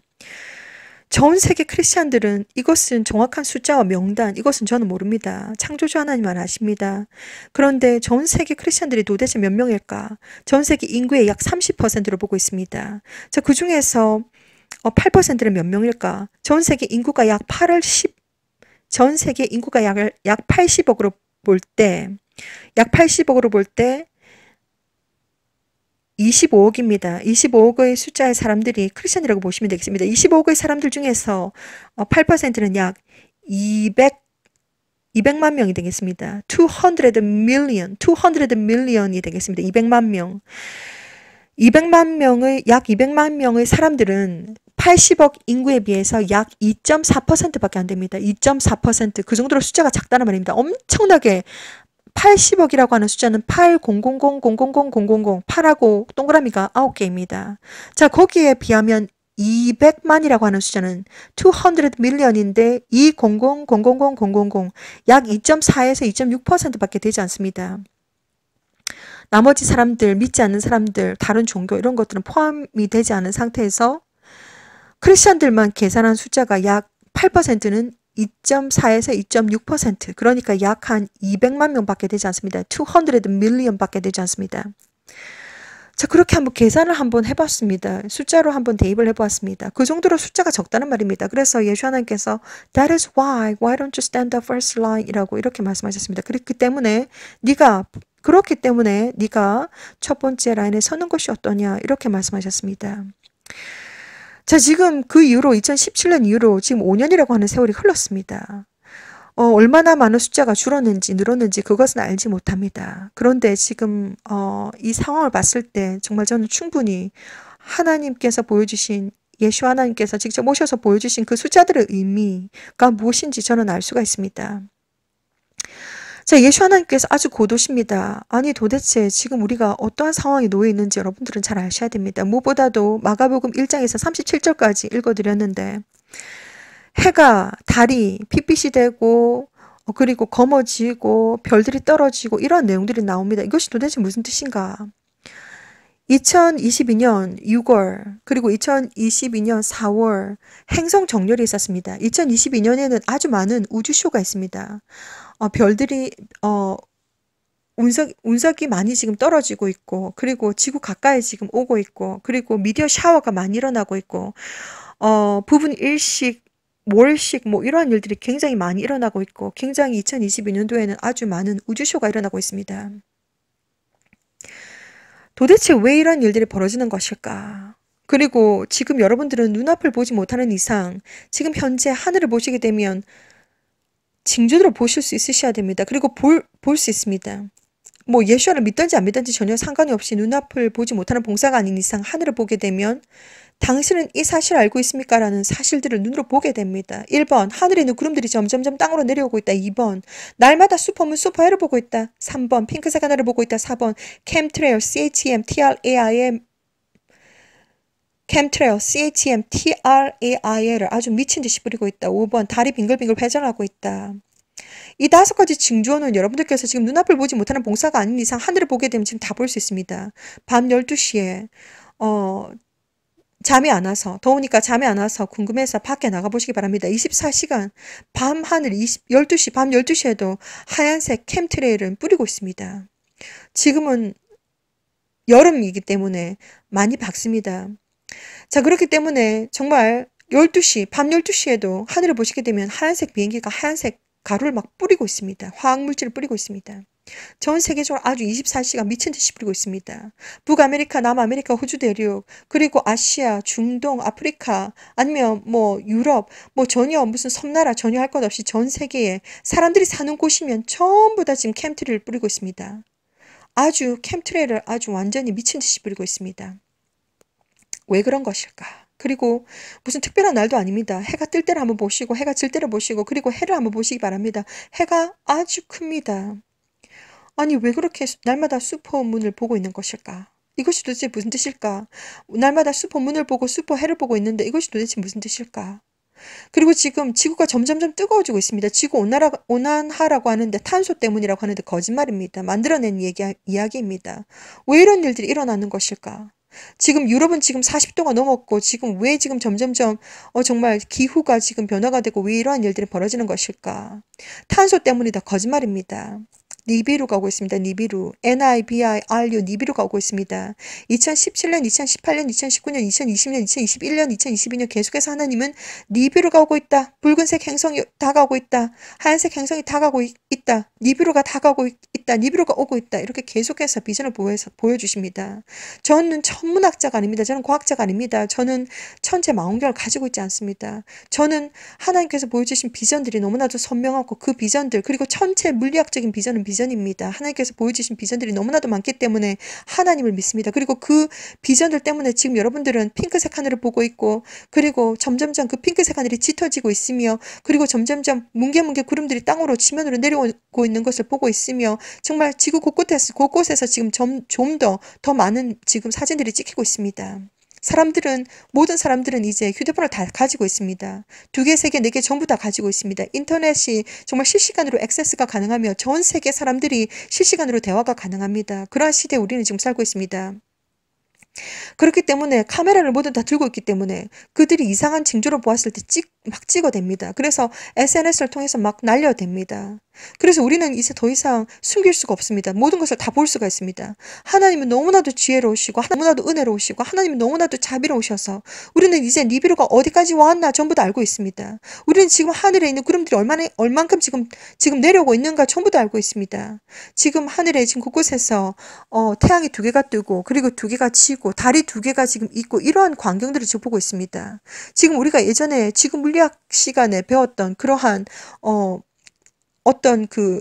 전 세계 크리스찬들은 이것은 정확한 숫자와 명단, 이것은 저는 모릅니다. 창조주 하나님만 아십니다. 그런데 전 세계 크리스찬들이 도대체 몇 명일까? 전 세계 인구의 약 30%로 보고 있습니다. 자, 그 중에서 8%는 어, 몇 명일까? 전 세계 인구가 약 8월 10, 전 세계 인구가 약, 약 80억으로 볼 때, 약 80억으로 볼 때, 25억입니다. 25억의 숫자의 사람들이 크리스천이라고 보시면 되겠습니다. 25억의 사람들 중에서 8%는 어, 약 200, 200만 명이 되겠습니다. 200 million, 200 million이 되겠습니다. 200만 명. 200만 명의, 약 200만 명의 사람들은 80억 인구에 비해서 약2.4% 밖에 안 됩니다. 2.4%. 그 정도로 숫자가 작다는 말입니다. 엄청나게 80억이라고 하는 숫자는 80000000000 8하고 동그라미가 9개입니다. 자, 거기에 비하면 200만이라고 하는 숫자는 200 million인데 20000000000 약 2.4에서 2.6%밖에 되지 않습니다. 나머지 사람들, 믿지 않는 사람들, 다른 종교 이런 것들은 포함이 되지 않은 상태에서 크리스천들만 계산한 숫자가 약 8%는 2.4에서 2.6% 그러니까 약 한 200만 명밖에 되지 않습니다. 200 million밖에 되지 않습니다. 자 그렇게 한번 계산을 한번 해봤습니다. 숫자로 한번 대입을 해보았습니다. 그 정도로 숫자가 적다는 말입니다. 그래서 예수 하나님께서 That is why, why don't you stand up first line? 이라고 이렇게 말씀하셨습니다. 그렇기 때문에 네가 그렇기 때문에 네가 첫 번째 라인에 서는 것이 어떠냐 이렇게 말씀하셨습니다. 자, 지금 그 이후로 2017년 이후로 지금 5년이라고 하는 세월이 흘렀습니다. 어, 얼마나 많은 숫자가 줄었는지 늘었는지 그것은 알지 못합니다. 그런데 지금 어, 이 상황을 봤을 때 정말 저는 충분히 하나님께서 보여주신 예수 하나님께서 직접 모셔서 보여주신 그 숫자들의 의미가 무엇인지 저는 알 수가 있습니다. 자, 예수 하나님께서 아주 고도십니다. 아니 도대체 지금 우리가 어떠한 상황에 놓여 있는지 여러분들은 잘 아셔야 됩니다. 무엇보다도 마가복음 1장에서 37절까지 읽어드렸는데 해가 달이 핏빛이 되고 어, 그리고 검어지고 별들이 떨어지고 이런 내용들이 나옵니다. 이것이 도대체 무슨 뜻인가? 2022년 6월 그리고 2022년 4월 행성 정렬이 있었습니다. 2022년에는 아주 많은 우주쇼가 있습니다. 어, 별들이 어, 운석, 운석이 많이 지금 떨어지고 있고, 그리고 지구 가까이 지금 오고 있고, 그리고 미디어 샤워가 많이 일어나고 있고, 어, 부분 일식, 월식 뭐, 이러한 일들이 굉장히 많이 일어나고 있고, 굉장히 2022년도에는 아주 많은 우주쇼가 일어나고 있습니다. 도대체 왜 이런 일들이 벌어지는 것일까? 그리고 지금 여러분들은 눈앞을 보지 못하는 이상, 지금 현재 하늘을 보시게 되면 징조들을 보실 수 있으셔야 됩니다. 그리고 볼 볼 수 있습니다. 뭐 예수를 믿든지 안 믿든지 전혀 상관이 없이 눈앞을 보지 못하는 봉사가 아닌 이상 하늘을 보게 되면 당신은 이 사실을 알고 있습니까? 라는 사실들을 눈으로 보게 됩니다. 1번 하늘에 있는 구름들이 점점점 땅으로 내려오고 있다. 2번 날마다 슈퍼문 슈퍼해를 보고 있다. 3번 핑크색 하늘을 보고 있다. 4번 캠트레일 CHM e TRAIM 캠트레어, CHM, t r a i l 아주 미친 듯이 뿌리고 있다. 5번 다리 빙글빙글 회전하고 있다. 이 다섯 가지 징조는 여러분들께서 지금 눈앞을 보지 못하는 봉사가 아닌 이상 하늘을 보게 되면 지금 다 볼 수 있습니다. 밤 12시에 어, 잠이 안 와서 더우니까 잠이 안 와서 궁금해서 밖에 나가보시기 바랍니다. 24시간 밤 하늘 20, 12시 밤 12시에도 하얀색 캠트레일은 뿌리고 있습니다. 지금은 여름이기 때문에 많이 밝습니다. 자, 그렇기 때문에 정말 12시, 밤 12시에도 하늘을 보시게 되면 하얀색 비행기가 하얀색 가루를 막 뿌리고 있습니다. 화학물질을 뿌리고 있습니다. 전 세계적으로 아주 24시간 미친 듯이 뿌리고 있습니다. 북아메리카, 남아메리카, 호주 대륙, 그리고 아시아, 중동, 아프리카, 아니면 뭐 유럽, 뭐 전혀 무슨 섬나라 전혀 할 것 없이 전 세계에 사람들이 사는 곳이면 전부 다 지금 캠트리를 뿌리고 있습니다. 아주 캠트레를 아주 완전히 미친 듯이 뿌리고 있습니다. 왜 그런 것일까? 그리고 무슨 특별한 날도 아닙니다. 해가 뜰 때를 한번 보시고 해가 질 때를 보시고 그리고 해를 한번 보시기 바랍니다. 해가 아주 큽니다. 아니 왜 그렇게 날마다 슈퍼문을 보고 있는 것일까? 이것이 도대체 무슨 뜻일까? 날마다 슈퍼문을 보고 슈퍼해를 보고 있는데 이것이 도대체 무슨 뜻일까? 그리고 지금 지구가 점점점 뜨거워지고 있습니다. 지구 온난화, 온난화라고 하는데 탄소 때문이라고 하는데 거짓말입니다. 만들어낸 얘기, 이야기입니다. 왜 이런 일들이 일어나는 것일까? 지금 유럽은 지금 40도가 넘었고 지금 왜 지금 점점점 어 정말 기후가 지금 변화가 되고 왜 이러한 일들이 벌어지는 것일까? 탄소 때문이다. 거짓말입니다. 니비루 가고 있습니다. 니비루 NIBIRU 니비루 가고 있습니다. 2017년, 2018년, 2019년, 2020년, 2021년, 2022년 계속해서 하나님은 니비루 가고 있다. 붉은색 행성이 다 가고 오 있다. 하얀색 행성이 다 가고 오 있, 다니비루가다 가고 오 있, 다니비루가 오고 있다. 이렇게 계속해서 비전을 보여서, 보여주십니다. 저는 천문학자가 아닙니다. 저는 과학자가 아닙니다. 저는 천재 망원경을 가지고 있지 않습니다. 저는 하나님께서 보여주신 비전들이 너무나도 선명하고 그 비전들 그리고 천체 물리학적인 비전은 비전입니다. 하나님께서 보여주신 비전들이 너무나도 많기 때문에 하나님을 믿습니다. 그리고 그 비전들 때문에 지금 여러분들은 핑크색 하늘을 보고 있고 그리고 점점점 그 핑크색 하늘이 짙어지고 있으며 그리고 점점점 뭉게뭉게 구름들이 땅으로 지면으로 내려오고 있는 것을 보고 있으며 정말 지구 곳곳에서 곳곳에서 지금 좀 좀더더 더 많은 지금 사진들이 찍히고 있습니다. 사람들은 모든 사람들은 이제 휴대폰을 다 가지고 있습니다. 두 개, 세 개, 네 개 전부 다 가지고 있습니다. 인터넷이 정말 실시간으로 액세스가 가능하며 전 세계 사람들이 실시간으로 대화가 가능합니다. 그러한 시대에 우리는 지금 살고 있습니다. 그렇기 때문에 카메라를 모두 다 들고 있기 때문에 그들이 이상한 징조를 보았을 때 찍, 막 찍어댑니다. 그래서 SNS를 통해서 막 날려댑니다. 그래서 우리는 이제 더 이상 숨길 수가 없습니다. 모든 것을 다 볼 수가 있습니다. 하나님은 너무나도 지혜로우시고 너무나도 은혜로우시고 하나님은 너무나도 자비로우셔서 우리는 이제 리비로가 어디까지 왔나 전부 다 알고 있습니다. 우리는 지금 하늘에 있는 구름들이 얼마나 얼만큼 지금 지금 내려오고 있는가 전부 다 알고 있습니다. 지금 하늘에 지금 곳곳에서 어, 태양이 두 개가 뜨고 그리고 두 개가 치고 달이 두 개가 지금 있고 이러한 광경들을 지금 보고 있습니다. 지금 우리가 예전에 지금 물리학 시간에 배웠던 그러한 어 어떤 그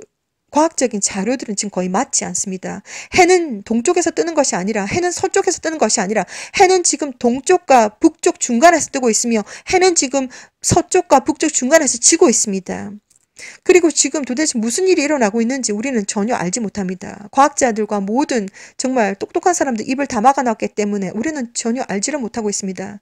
과학적인 자료들은 지금 거의 맞지 않습니다. 해는 동쪽에서 뜨는 것이 아니라 해는 서쪽에서 뜨는 것이 아니라 해는 지금 동쪽과 북쪽 중간에서 뜨고 있으며 해는 지금 서쪽과 북쪽 중간에서 지고 있습니다. 그리고 지금 도대체 무슨 일이 일어나고 있는지 우리는 전혀 알지 못합니다. 과학자들과 모든 정말 똑똑한 사람들 입을 다 막아놨기 때문에 우리는 전혀 알지를 못하고 있습니다.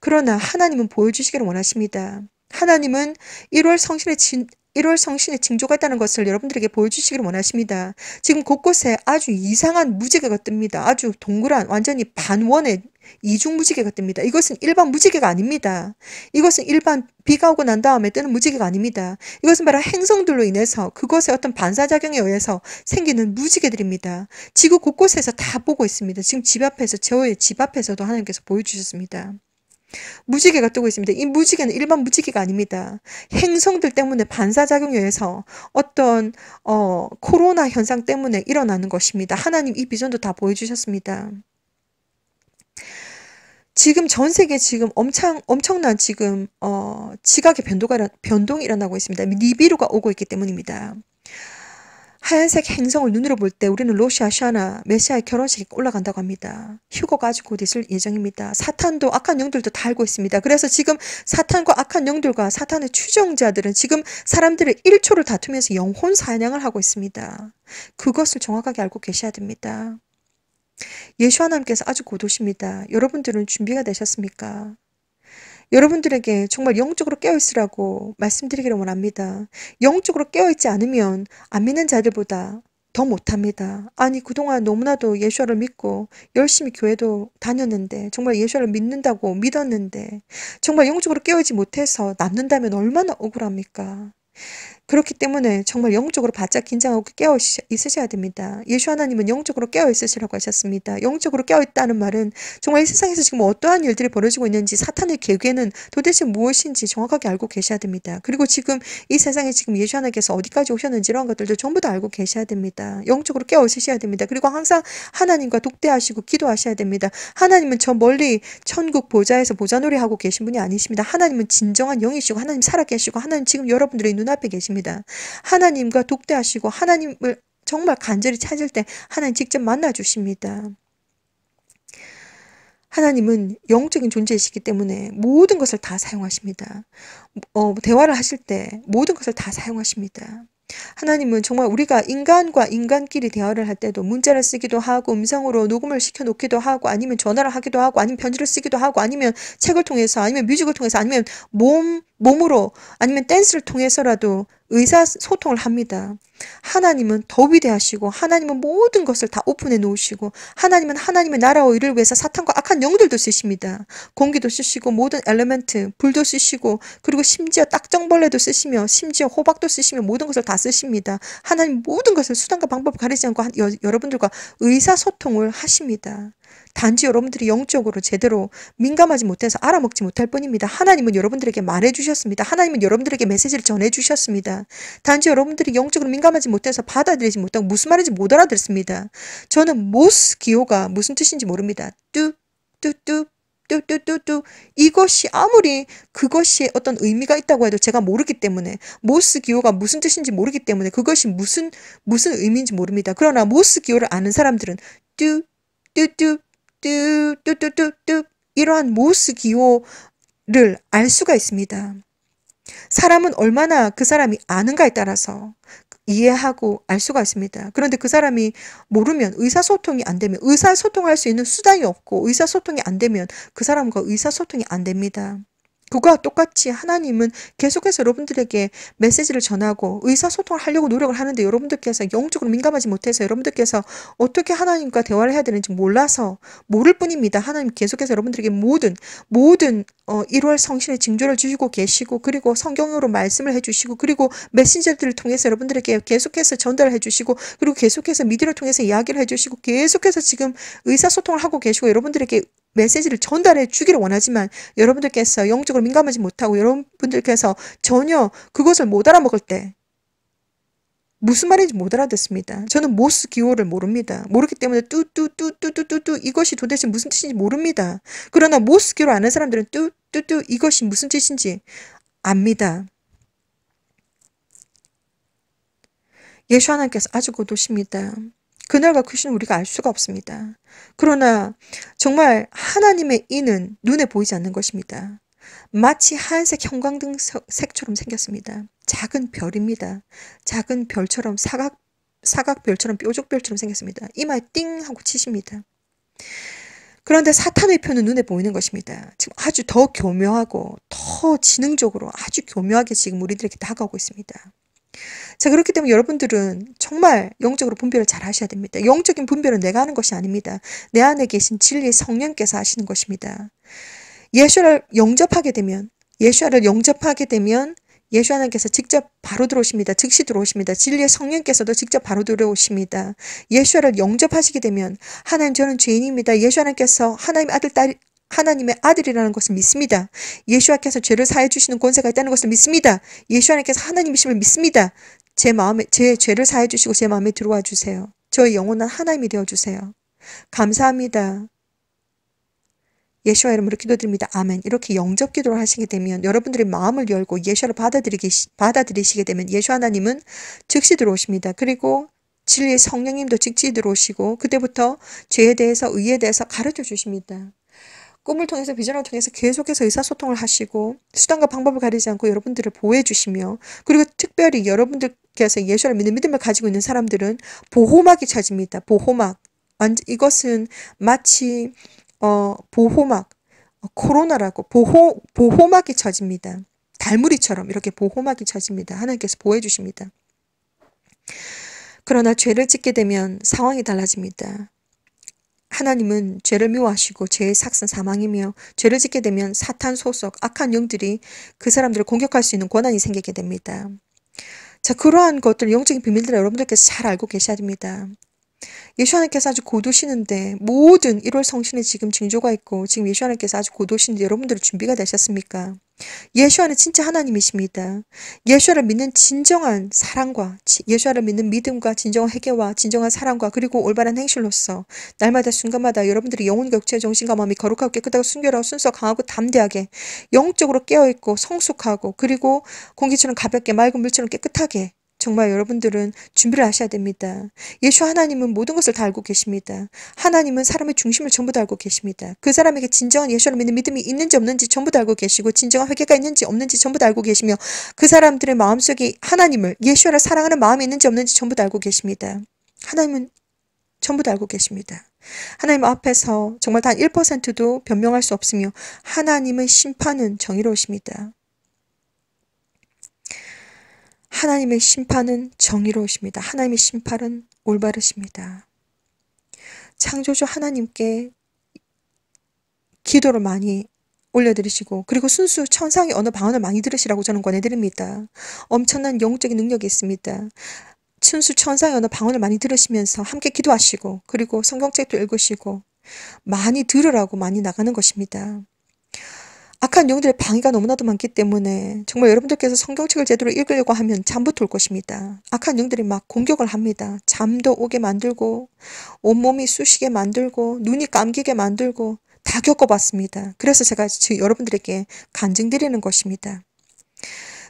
그러나 하나님은 보여주시기를 원하십니다. 하나님은 1월 성신의 진, 1월 성신의 징조가 있다는 것을 여러분들에게 보여주시길 원하십니다. 지금 곳곳에 아주 이상한 무지개가 뜹니다. 아주 동그란 완전히 반원의 이중 무지개가 뜹니다. 이것은 일반 무지개가 아닙니다. 이것은 일반 비가 오고 난 다음에 뜨는 무지개가 아닙니다. 이것은 바로 행성들로 인해서 그것의 어떤 반사작용에 의해서 생기는 무지개들입니다. 지구 곳곳에서 다 보고 있습니다. 지금 집 앞에서 저의 집 앞에서도 하나님께서 보여주셨습니다. 무지개가 뜨고 있습니다. 이 무지개는 일반 무지개가 아닙니다. 행성들 때문에 반사작용에 의해서 어떤 어, 코로나 현상 때문에 일어나는 것입니다. 하나님 이 비전도 다 보여주셨습니다. 지금 전 세계 지금 엄청 엄청난 지금 어, 지각의 변동이 변동이 일어나고 있습니다. 니비루가 오고 있기 때문입니다. 하얀색 행성을 눈으로 볼 때 우리는 로시아 샤나 메시아의 결혼식에 올라간다고 합니다. 휴고가 아주 곧 있을 예정입니다. 사탄도 악한 영들도 다 알고 있습니다. 그래서 지금 사탄과 악한 영들과 사탄의 추종자들은 지금 사람들의 1초를 다투면서 영혼 사냥을 하고 있습니다. 그것을 정확하게 알고 계셔야 됩니다. 예수 하나님께서 아주 곧 오십니다. 여러분들은 준비가 되셨습니까? 여러분들에게 정말 영적으로 깨어있으라고 말씀드리기를 원합니다. 영적으로 깨어있지 않으면 안 믿는 자들보다 더 못합니다. 아니 그동안 너무나도 예수를 믿고 열심히 교회도 다녔는데 정말 예수를 믿는다고 믿었는데 정말 영적으로 깨어지 못해서 남는다면 얼마나 억울합니까? 그렇기 때문에 정말 영적으로 바짝 긴장하고 깨어 있으셔야 됩니다. 예수 하나님은 영적으로 깨어 있으시라고 하셨습니다. 영적으로 깨어 있다는 말은 정말 이 세상에서 지금 어떠한 일들이 벌어지고 있는지 사탄의 계획는 에 도대체 무엇인지 정확하게 알고 계셔야 됩니다. 그리고 지금 이 세상에 지금 예수 하나님께서 어디까지 오셨는지 이런 것들도 전부 다 알고 계셔야 됩니다. 영적으로 깨어 있으셔야 됩니다. 그리고 항상 하나님과 독대하시고 기도하셔야 됩니다. 하나님은 저 멀리 천국 보좌에서 보좌놀이 하고 계신 분이 아니십니다. 하나님은 진정한 영이시고 하나님 살아계시고 하나님 지금 여러분들의 눈앞에 계십니다. 있니다 하나님과 독대하시고 하나님을 정말 간절히 찾을 때 하나님 직접 만나 주십니다. 하나님은 영적인 존재이시기 때문에 모든 것을 다 사용하십니다. 어, 대화를 하실 때 모든 것을 다 사용하십니다. 하나님은 정말 우리가 인간과 인간끼리 대화를 할 때도 문자를 쓰기도 하고 음성으로 녹음을 시켜 놓기도 하고 아니면 전화를 하기도 하고 아니면 편지를 쓰기도 하고 아니면 책을 통해서 아니면 뮤직을 통해서 아니면 몸 몸으로 아니면 댄스를 통해서라도 의사소통을 합니다. 하나님은 더 위대하시고 하나님은 모든 것을 다 오픈해 놓으시고 하나님은 하나님의 나라와 의를 위해서 사탄과 악한 영들도 쓰십니다. 공기도 쓰시고 모든 엘리멘트 불도 쓰시고 그리고 심지어 딱정벌레도 쓰시며 심지어 호박도 쓰시며 모든 것을 다 쓰십니다. 하나님 모든 것을 수단과 방법을 가리지 않고 여러분들과 의사소통을 하십니다. 단지 여러분들이 영적으로 제대로 민감하지 못해서 알아먹지 못할 뿐입니다. 하나님은 여러분들에게 말해주셨습니다. 하나님은 여러분들에게 메시지를 전해주셨습니다. 단지 여러분들이 영적으로 민감하지 못해서 받아들이지 못하고 무슨 말인지 못 알아들었습니다. 저는 모스 기호가 무슨 뜻인지 모릅니다. 뚜뚜뚜 뚜 뚜 뚜뚜 이것이 아무리 그것이 어떤 의미가 있다고 해도 제가 모르기 때문에 모스 기호가 무슨 뜻인지 모르기 때문에 그것이 무슨 무슨 의미인지 모릅니다. 그러나 모스 기호를 아는 사람들은 뚜뚜뚜 뚜뚜뚜뚜뚜 이러한 모스 기호를 알 수가 있습니다. 사람은 얼마나 그 사람이 아는가에 따라서 이해하고 알 수가 있습니다. 그런데 그 사람이 모르면 의사소통이 안 되면 의사소통할 수 있는 수단이 없고 의사소통이 안 되면 그 사람과 의사소통이 안 됩니다. 그와 똑같이 하나님은 계속해서 여러분들에게 메시지를 전하고 의사소통을 하려고 노력을 하는데 여러분들께서 영적으로 민감하지 못해서 여러분들께서 어떻게 하나님과 대화를 해야 되는지 몰라서 모를 뿐입니다. 하나님 계속해서 여러분들에게 모든 모든 어, 1월 성신의 징조를 주시고 계시고 그리고 성경으로 말씀을 해주시고 그리고 메신저들을 통해서 여러분들에게 계속해서 전달을 해주시고 그리고 계속해서 미디어를 통해서 이야기를 해주시고 계속해서 지금 의사소통을 하고 계시고 여러분들에게 메시지를 전달해 주기를 원하지만 여러분들께서 영적으로 민감하지 못하고 여러분들께서 전혀 그것을 못 알아먹을 때 무슨 말인지 못 알아듣습니다. 저는 모스 기호를 모릅니다. 모르기 때문에 뚜뚜뚜뚜뚜뚜 이것이 도대체 무슨 뜻인지 모릅니다. 그러나 모스 기호를 아는 사람들은 뚜뚜뚜 이것이 무슨 뜻인지 압니다. 예수 하나님께서 아주 고도십니다. 그날과 그 시는 우리가 알 수가 없습니다. 그러나 정말 하나님의 이는 눈에 보이지 않는 것입니다. 마치 하얀색 형광등 색처럼 생겼습니다. 작은 별입니다. 작은 별처럼 사각 사각별처럼 뾰족별처럼 생겼습니다. 이마에 띵 하고 치십니다. 그런데 사탄의 표는 눈에 보이는 것입니다. 지금 아주 더 교묘하고 더 지능적으로 아주 교묘하게 지금 우리들에게 다가오고 있습니다. 자, 그렇기 때문에 여러분들은 정말 영적으로 분별을 잘 하셔야 됩니다. 영적인 분별은 내가 하는 것이 아닙니다. 내 안에 계신 진리의 성령께서 하시는 것입니다. 예수를 영접하게 되면, 예수를 영접하게 되면 예수 하나님께서 직접 바로 들어오십니다. 즉시 들어오십니다. 진리의 성령께서도 직접 바로 들어오십니다. 예수를 영접하시게 되면 하나님 저는 죄인입니다. 예수 하나님께서 하나님 아들 딸 하나님의 아들이라는 것을 믿습니다. 예수 와께서 죄를 사해 주시는 권세가 있다는 것을 믿습니다. 예수 와님께서 하나님이심을 믿습니다. 제 마음에 제 죄를 사해 주시고 제 마음에 들어와 주세요. 저의 영원한 하나님이 되어 주세요. 감사합니다. 예수와 이름으로 기도드립니다. 아멘. 이렇게 영접 기도를 하시게 되면 여러분들의 마음을 열고 예수를 받아들이기, 받아들이시게 되면 예수 하나님은 즉시 들어오십니다. 그리고 진리의 성령님도 즉시 들어오시고 그때부터 죄에 대해서 의에 대해서 가르쳐 주십니다. 꿈을 통해서 비전을 통해서 계속해서 의사소통을 하시고 수단과 방법을 가리지 않고 여러분들을 보호해 주시며 그리고 특별히 여러분들께서 예수를 믿는 믿음을 가지고 있는 사람들은 보호막이 찾집니다 보호막. 완전 이것은 마치 어, 보호막, 어, 코로나라고 보호, 보호막이 찾집니다 달무리처럼 이렇게 보호막이 찾집니다 하나님께서 보호해 주십니다. 그러나 죄를 짓게 되면 상황이 달라집니다. 하나님은 죄를 미워하시고 죄의 삭선 사망이며 죄를 짓게 되면 사탄 소속 악한 영들이 그 사람들을 공격할 수 있는 권한이 생기게 됩니다. 자 그러한 것들 영적인 비밀들을 여러분들께서 잘 알고 계셔야 됩니다. 예수 하나님께서 아주 고도시는데 모든 1월 성신에 지금 징조가 있고 지금 예수 하나님께서 아주 고도시는데 여러분들이 준비가 되셨습니까? 예수아는 진짜 하나님이십니다. 예수아를 믿는 진정한 사랑과 예수아를 믿는 믿음과 진정한 회개와 진정한 사랑과 그리고 올바른 행실로서 날마다 순간마다 여러분들이 영혼격육체 정신과 마음이 거룩하고 깨끗하고 순결하고 순수하고 강하고 담대하게 영적으로 깨어있고 성숙하고 그리고 공기처럼 가볍게 맑은 물처럼 깨끗하게 정말 여러분들은 준비를 하셔야 됩니다. 예수 하나님은 모든 것을 다 알고 계십니다. 하나님은 사람의 중심을 전부 다 알고 계십니다. 그 사람에게 진정한 예수를 믿는 믿음이 있는지 없는지 전부 다 알고 계시고 진정한 회개가 있는지 없는지 전부 다 알고 계시며 그 사람들의 마음속에 하나님을 예수를 사랑하는 마음이 있는지 없는지 전부 다 알고 계십니다. 하나님은 전부 다 알고 계십니다. 하나님 앞에서 정말 단 1%도 변명할 수 없으며 하나님의 심판은 정의로우십니다. 하나님의 심판은 정의로우십니다. 하나님의 심판은 올바르십니다. 창조주 하나님께 기도를 많이 올려드리시고 그리고 순수 천상의 언어 방언을 많이 들으시라고 저는 권해드립니다. 엄청난 영적인 능력이 있습니다. 순수 천상의 언어 방언을 많이 들으시면서 함께 기도하시고 그리고 성경책도 읽으시고 많이 들으라고 많이 나가는 것입니다. 악한 영들의 방해가 너무나도 많기 때문에 정말 여러분들께서 성경책을 제대로 읽으려고 하면 잠부터 올 것입니다. 악한 영들이 막 공격을 합니다. 잠도 오게 만들고 온몸이 쑤시게 만들고 눈이 감기게 만들고 다 겪어봤습니다. 그래서 제가 지금 여러분들에게 간증드리는 것입니다.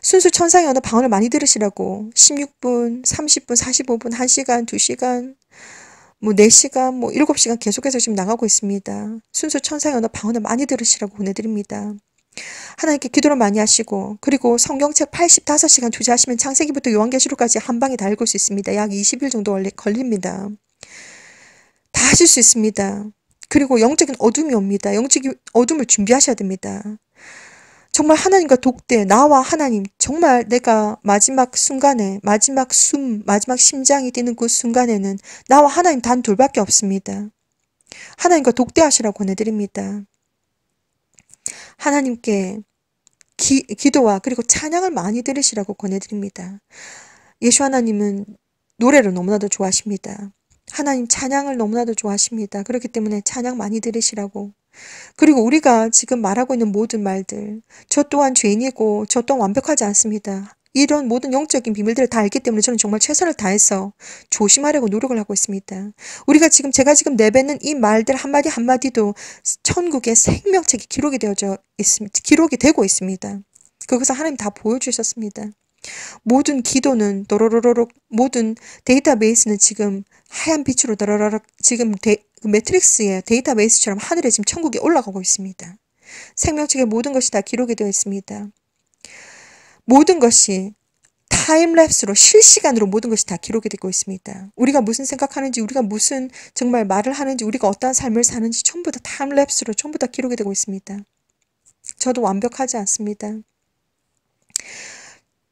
순수 천상의 언어 방언을 많이 들으시라고 16분, 30분, 45분, 1시간, 2시간 뭐 4시간, 뭐 7시간 계속해서 지금 나가고 있습니다. 순수 천사의 언어 방언을 많이 들으시라고 보내드립니다. 하나님께 기도를 많이 하시고 그리고 성경책 85시간 조제하시면 창세기부터 요한계시록까지 한 방에 다 읽을 수 있습니다. 약 20일 정도 걸립니다. 다 하실 수 있습니다. 그리고 영적인 어둠이 옵니다. 영적인 어둠을 준비하셔야 됩니다. 정말 하나님과 독대, 나와 하나님, 정말 내가 마지막 순간에, 마지막 숨, 마지막 심장이 뛰는 그 순간에는 나와 하나님 단 둘밖에 없습니다. 하나님과 독대하시라고 권해드립니다. 하나님께 기, 기도와 그리고 찬양을 많이 들으시라고 권해드립니다. 예수 하나님은 노래를 너무나도 좋아하십니다. 하나님 찬양을 너무나도 좋아하십니다. 그렇기 때문에 찬양 많이 들으시라고 그리고 우리가 지금 말하고 있는 모든 말들, 저 또한 죄인이고 저 또한 완벽하지 않습니다. 이런 모든 영적인 비밀들을 다 알기 때문에 저는 정말 최선을 다해서 조심하려고 노력을 하고 있습니다. 우리가 지금 제가 지금 내뱉는 이 말들 한마디 한마디도 천국의 생명책이 기록이 되어져 있습니다. 기록이 되고 있습니다. 그것을 하나님 다 보여주셨습니다. 모든 기도는 도로로로록 모든 데이터베이스는 지금 하얀 빛으로 도로로록 지금 데, 그 매트릭스의 데이터베이스처럼 하늘에 지금 천국이 올라가고 있습니다. 생명책의 모든 것이 다 기록이 되어 있습니다. 모든 것이 타임랩스로 실시간으로 모든 것이 다 기록이 되고 있습니다. 우리가 무슨 생각하는지, 우리가 무슨 정말 말을 하는지, 우리가 어떠한 삶을 사는지 전부 다 타임랩스로 전부 다 기록이 되고 있습니다. 저도 완벽하지 않습니다.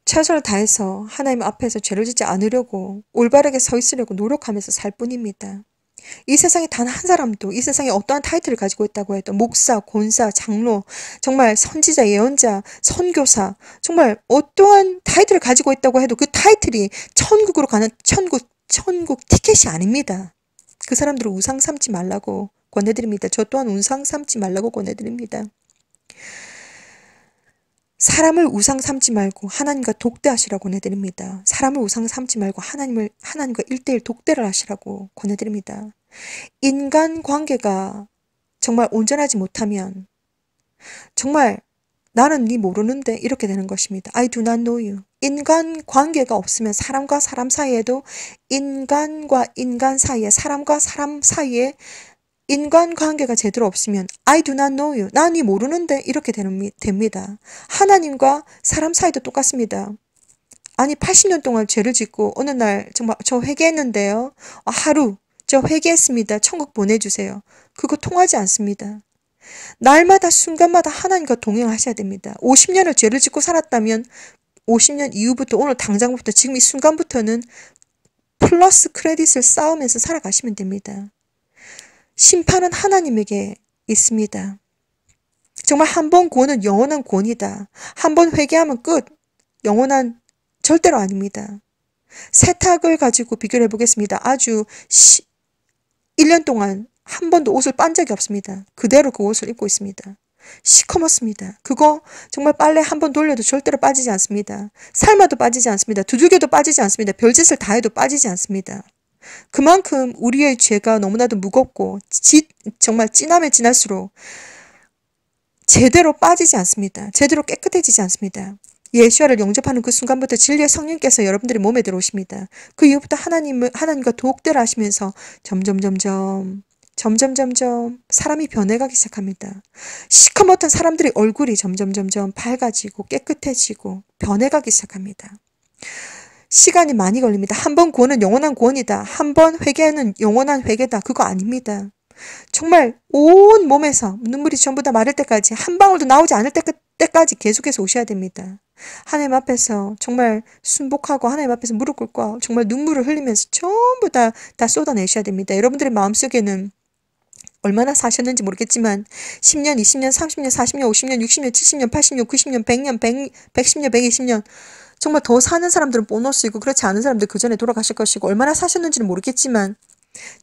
최선을 다해서 하나님 앞에서 죄를 짓지 않으려고 올바르게 서 있으려고 노력하면서 살 뿐입니다. 이 세상에 단 한 사람도 이 세상에 어떠한 타이틀을 가지고 있다고 해도 목사, 권사, 장로, 정말 선지자, 예언자, 선교사, 정말 어떠한 타이틀을 가지고 있다고 해도 그 타이틀이 천국으로 가는 천국, 천국 티켓이 아닙니다. 그 사람들을 우상 삼지 말라고 권해드립니다. 저 또한 우상 삼지 말라고 권해드립니다. 사람을 우상 삼지 말고 하나님과 독대하시라고 권해드립니다. 사람을 우상 삼지 말고 하나님을 하나님과 일대일 독대를 하시라고 권해드립니다. 인간 관계가 정말 온전하지 못하면 정말 나는 네 모르는데 이렇게 되는 것입니다. I do not know you. 인간 관계가 없으면 사람과 사람 사이에도 인간과 인간 사이에 사람과 사람 사이에 인간관계가 제대로 없으면 I do not know you. 난이 모르는데 이렇게 됩니다. 하나님과 사람 사이도 똑같습니다. 아니 80년 동안 죄를 짓고 어느 날 정말 저 회개했는데요. 아, 하루 저 회개했습니다. 천국 보내주세요. 그거 통하지 않습니다. 날마다 순간마다 하나님과 동행하셔야 됩니다. 50년을 죄를 짓고 살았다면 50년 이후부터 오늘 당장부터 지금 이 순간부터는 플러스 크레딧을 쌓으면서 살아가시면 됩니다. 심판은 하나님에게 있습니다. 정말 한번 구원은 영원한 구원이다. 한 번 회개하면 끝. 영원한 절대로 아닙니다. 세탁을 가지고 비교를 해보겠습니다. 아주 시, 1년 동안 한 번도 옷을 빤 적이 없습니다. 그대로 그 옷을 입고 있습니다. 시커멓습니다. 그거 정말 빨래 한 번 돌려도 절대로 빠지지 않습니다. 삶아도 빠지지 않습니다. 두들겨도 빠지지 않습니다. 별짓을 다 해도 빠지지 않습니다. 그만큼 우리의 죄가 너무나도 무겁고 지, 정말 진하면 진할수록 제대로 빠지지 않습니다. 제대로 깨끗해지지 않습니다. 예수아를 영접하는 그 순간부터 진리의 성령께서 여러분들의 몸에 들어오십니다. 그 이후부터 하나님을 하나님과 독대를 하시면서 점점 점점 점점 점점 사람이 변해가기 시작합니다. 시커멓던 사람들의 얼굴이 점점 점점 밝아지고 깨끗해지고 변해가기 시작합니다. 시간이 많이 걸립니다. 한 번 구원은 영원한 구원이다. 한 번 회개는 영원한 회개다. 그거 아닙니다. 정말 온 몸에서 눈물이 전부 다 마를 때까지 한 방울도 나오지 않을 때까지 계속해서 오셔야 됩니다. 하나님 앞에서 정말 순복하고 하나님 앞에서 무릎 꿇고 정말 눈물을 흘리면서 전부 다, 다 쏟아내셔야 됩니다. 여러분들의 마음속에는 얼마나 사셨는지 모르겠지만 10년, 20년, 30년, 40년, 50년, 60년, 70년, 80년, 90년, 100년, 100, 110년, 120년 정말 더 사는 사람들은 보너스이고 그렇지 않은 사람들 그 전에 돌아가실 것이고 얼마나 사셨는지는 모르겠지만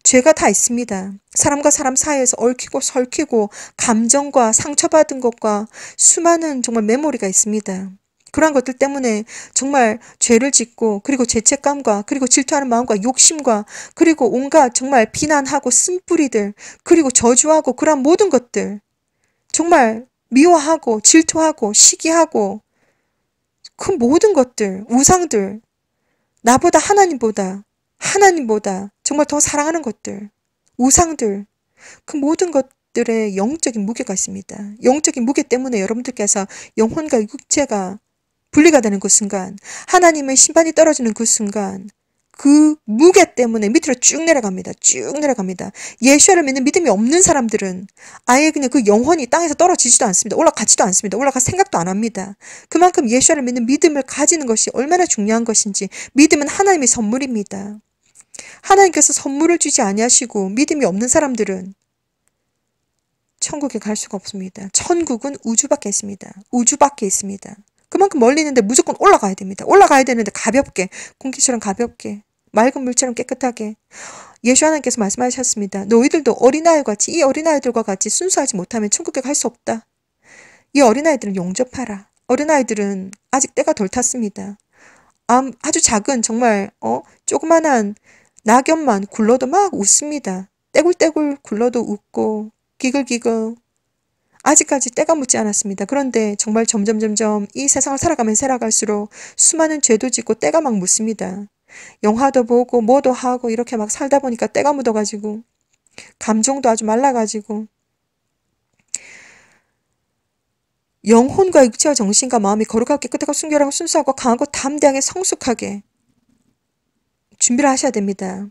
죄가 다 있습니다. 사람과 사람 사이에서 얽히고 설키고 감정과 상처받은 것과 수많은 정말 메모리가 있습니다. 그러한 것들 때문에 정말 죄를 짓고 그리고 죄책감과 그리고 질투하는 마음과 욕심과 그리고 온갖 정말 비난하고 쓴뿌리들 그리고 저주하고 그러한 모든 것들 정말 미워하고 질투하고 시기하고 그 모든 것들, 우상들, 나보다 하나님보다, 하나님보다 정말 더 사랑하는 것들, 우상들, 그 모든 것들의 영적인 무게가 있습니다. 영적인 무게 때문에 여러분들께서 영혼과 육체가 분리가 되는 그 순간, 하나님의 심판이 떨어지는 그 순간, 그 무게 때문에 밑으로 쭉 내려갑니다. 쭉 내려갑니다. 예수를 믿는 믿음이 없는 사람들은 아예 그냥 그 영혼이 땅에서 떨어지지도 않습니다. 올라가지도 않습니다. 올라갈 생각도 안 합니다. 그만큼 예수를 믿는 믿음을 가지는 것이 얼마나 중요한 것인지 믿음은 하나님의 선물입니다. 하나님께서 선물을 주지 아니하시고 믿음이 없는 사람들은 천국에 갈 수가 없습니다. 천국은 우주밖에 있습니다. 우주밖에 있습니다. 그만큼 멀리 있는데 무조건 올라가야 됩니다. 올라가야 되는데 가볍게 공기처럼 가볍게 맑은 물처럼 깨끗하게 예수 하나님께서 말씀하셨습니다. 너희들도 어린아이 같이 이 어린아이들과 같이 순수하지 못하면 천국에 갈 수 없다. 이 어린아이들은 용접하라. 어린아이들은 아직 때가 덜 탔습니다. 아주 작은 정말 어 조그만한 낙엽만 굴러도 막 웃습니다. 떼굴떼굴 굴러도 웃고 기글기글 아직까지 때가 묻지 않았습니다. 그런데 정말 점점점점 이 세상을 살아가면 살아갈수록 수많은 죄도 짓고 때가 막 묻습니다. 영화도 보고 뭐도 하고 이렇게 막 살다 보니까 때가 묻어가지고 감정도 아주 말라가지고 영혼과 육체와 정신과 마음이 거룩하고 깨끗하고 순결하고 순수하고 강하고 담대하게 성숙하게 준비를 하셔야 됩니다.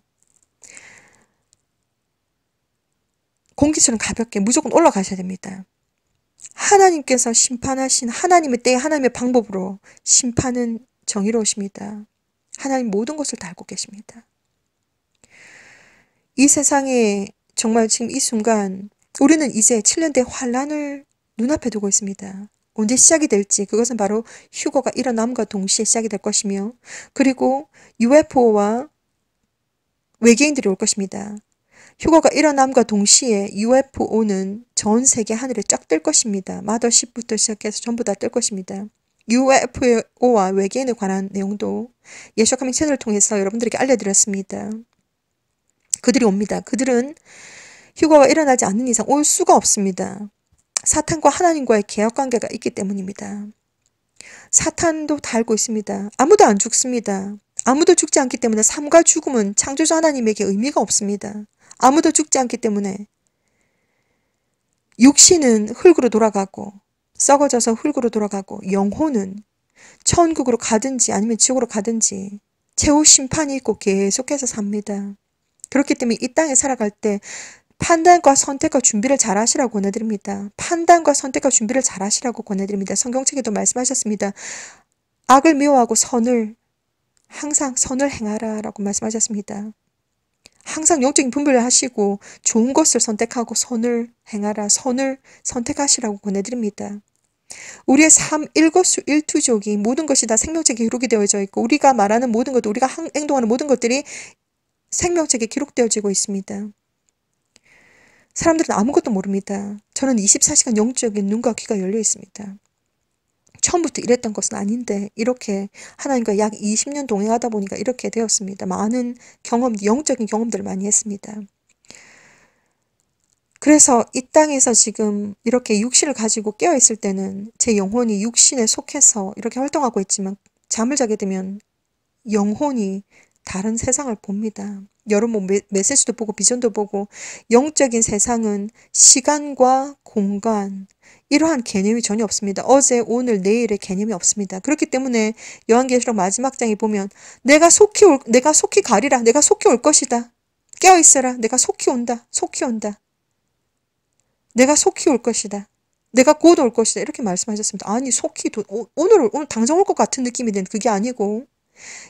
공기처럼 가볍게 무조건 올라가셔야 됩니다. 하나님께서 심판하신 하나님의 때에 하나님의 방법으로 심판은 정의로우십니다. 하나님 모든 것을 다 알고 계십니다. 이 세상에 정말 지금 이 순간 우리는 이제 7년 된 환란을 눈앞에 두고 있습니다. 언제 시작이 될지 그것은 바로 휴거가 일어남과 동시에 시작이 될 것이며 그리고 UFO와 외계인들이 올 것입니다. 휴거가 일어남과 동시에 UFO는 전 세계 하늘에 쫙 뜰 것입니다. 마더십부터 시작해서 전부 다 뜰 것입니다. UFO와 외계인에 관한 내용도 예수와 카밍 채널을 통해서 여러분들에게 알려드렸습니다. 그들이 옵니다. 그들은 휴가가 일어나지 않는 이상 올 수가 없습니다. 사탄과 하나님과의 계약 관계가 있기 때문입니다. 사탄도 다 알고 있습니다. 아무도 안 죽습니다. 아무도 죽지 않기 때문에 삶과 죽음은 창조주 하나님에게 의미가 없습니다. 아무도 죽지 않기 때문에 육신은 흙으로 돌아가고 썩어져서 흙으로 돌아가고 영혼은 천국으로 가든지 아니면 지옥으로 가든지 최후 심판이 있고 계속해서 삽니다. 그렇기 때문에 이 땅에 살아갈 때 판단과 선택과 준비를 잘 하시라고 권해드립니다. 판단과 선택과 준비를 잘 하시라고 권해드립니다. 성경책에도 말씀하셨습니다. 악을 미워하고 선을 항상 선을 행하라 라고 말씀하셨습니다. 항상 영적인 분별을 하시고 좋은 것을 선택하고 선을 행하라 선을 선택하시라고 권해드립니다. 우리의 삶, 일거수, 일투족이 모든 것이 다 생명책에 기록이 되어져 있고 우리가 말하는 모든 것, 도 우리가 행동하는 모든 것들이 생명책에 기록되어지고 있습니다. 사람들은 아무것도 모릅니다. 저는 24시간 영적인 눈과 귀가 열려 있습니다. 처음부터 이랬던 것은 아닌데 이렇게 하나님과 약 20년 동행하다 보니까 이렇게 되었습니다. 많은 경험, 영적인 경험들을 많이 했습니다. 그래서 이 땅에서 지금 이렇게 육신을 가지고 깨어있을 때는 제 영혼이 육신에 속해서 이렇게 활동하고 있지만 잠을 자게 되면 영혼이 다른 세상을 봅니다. 여러 뭐 메시지도 보고 비전도 보고 영적인 세상은 시간과 공간 이러한 개념이 전혀 없습니다. 어제, 오늘, 내일의 개념이 없습니다. 그렇기 때문에 요한계시록 마지막 장에 보면 내가 속히 올, 내가 속히 가리라. 내가 속히 올 것이다. 깨어 있어라. 내가 속히 온다. 속히 온다. 내가 속히 올 것이다. 내가 곧 올 것이다. 이렇게 말씀하셨습니다. 아니 속히 도, 오, 오늘 오늘 당장 올 것 같은 느낌이 든 그게 아니고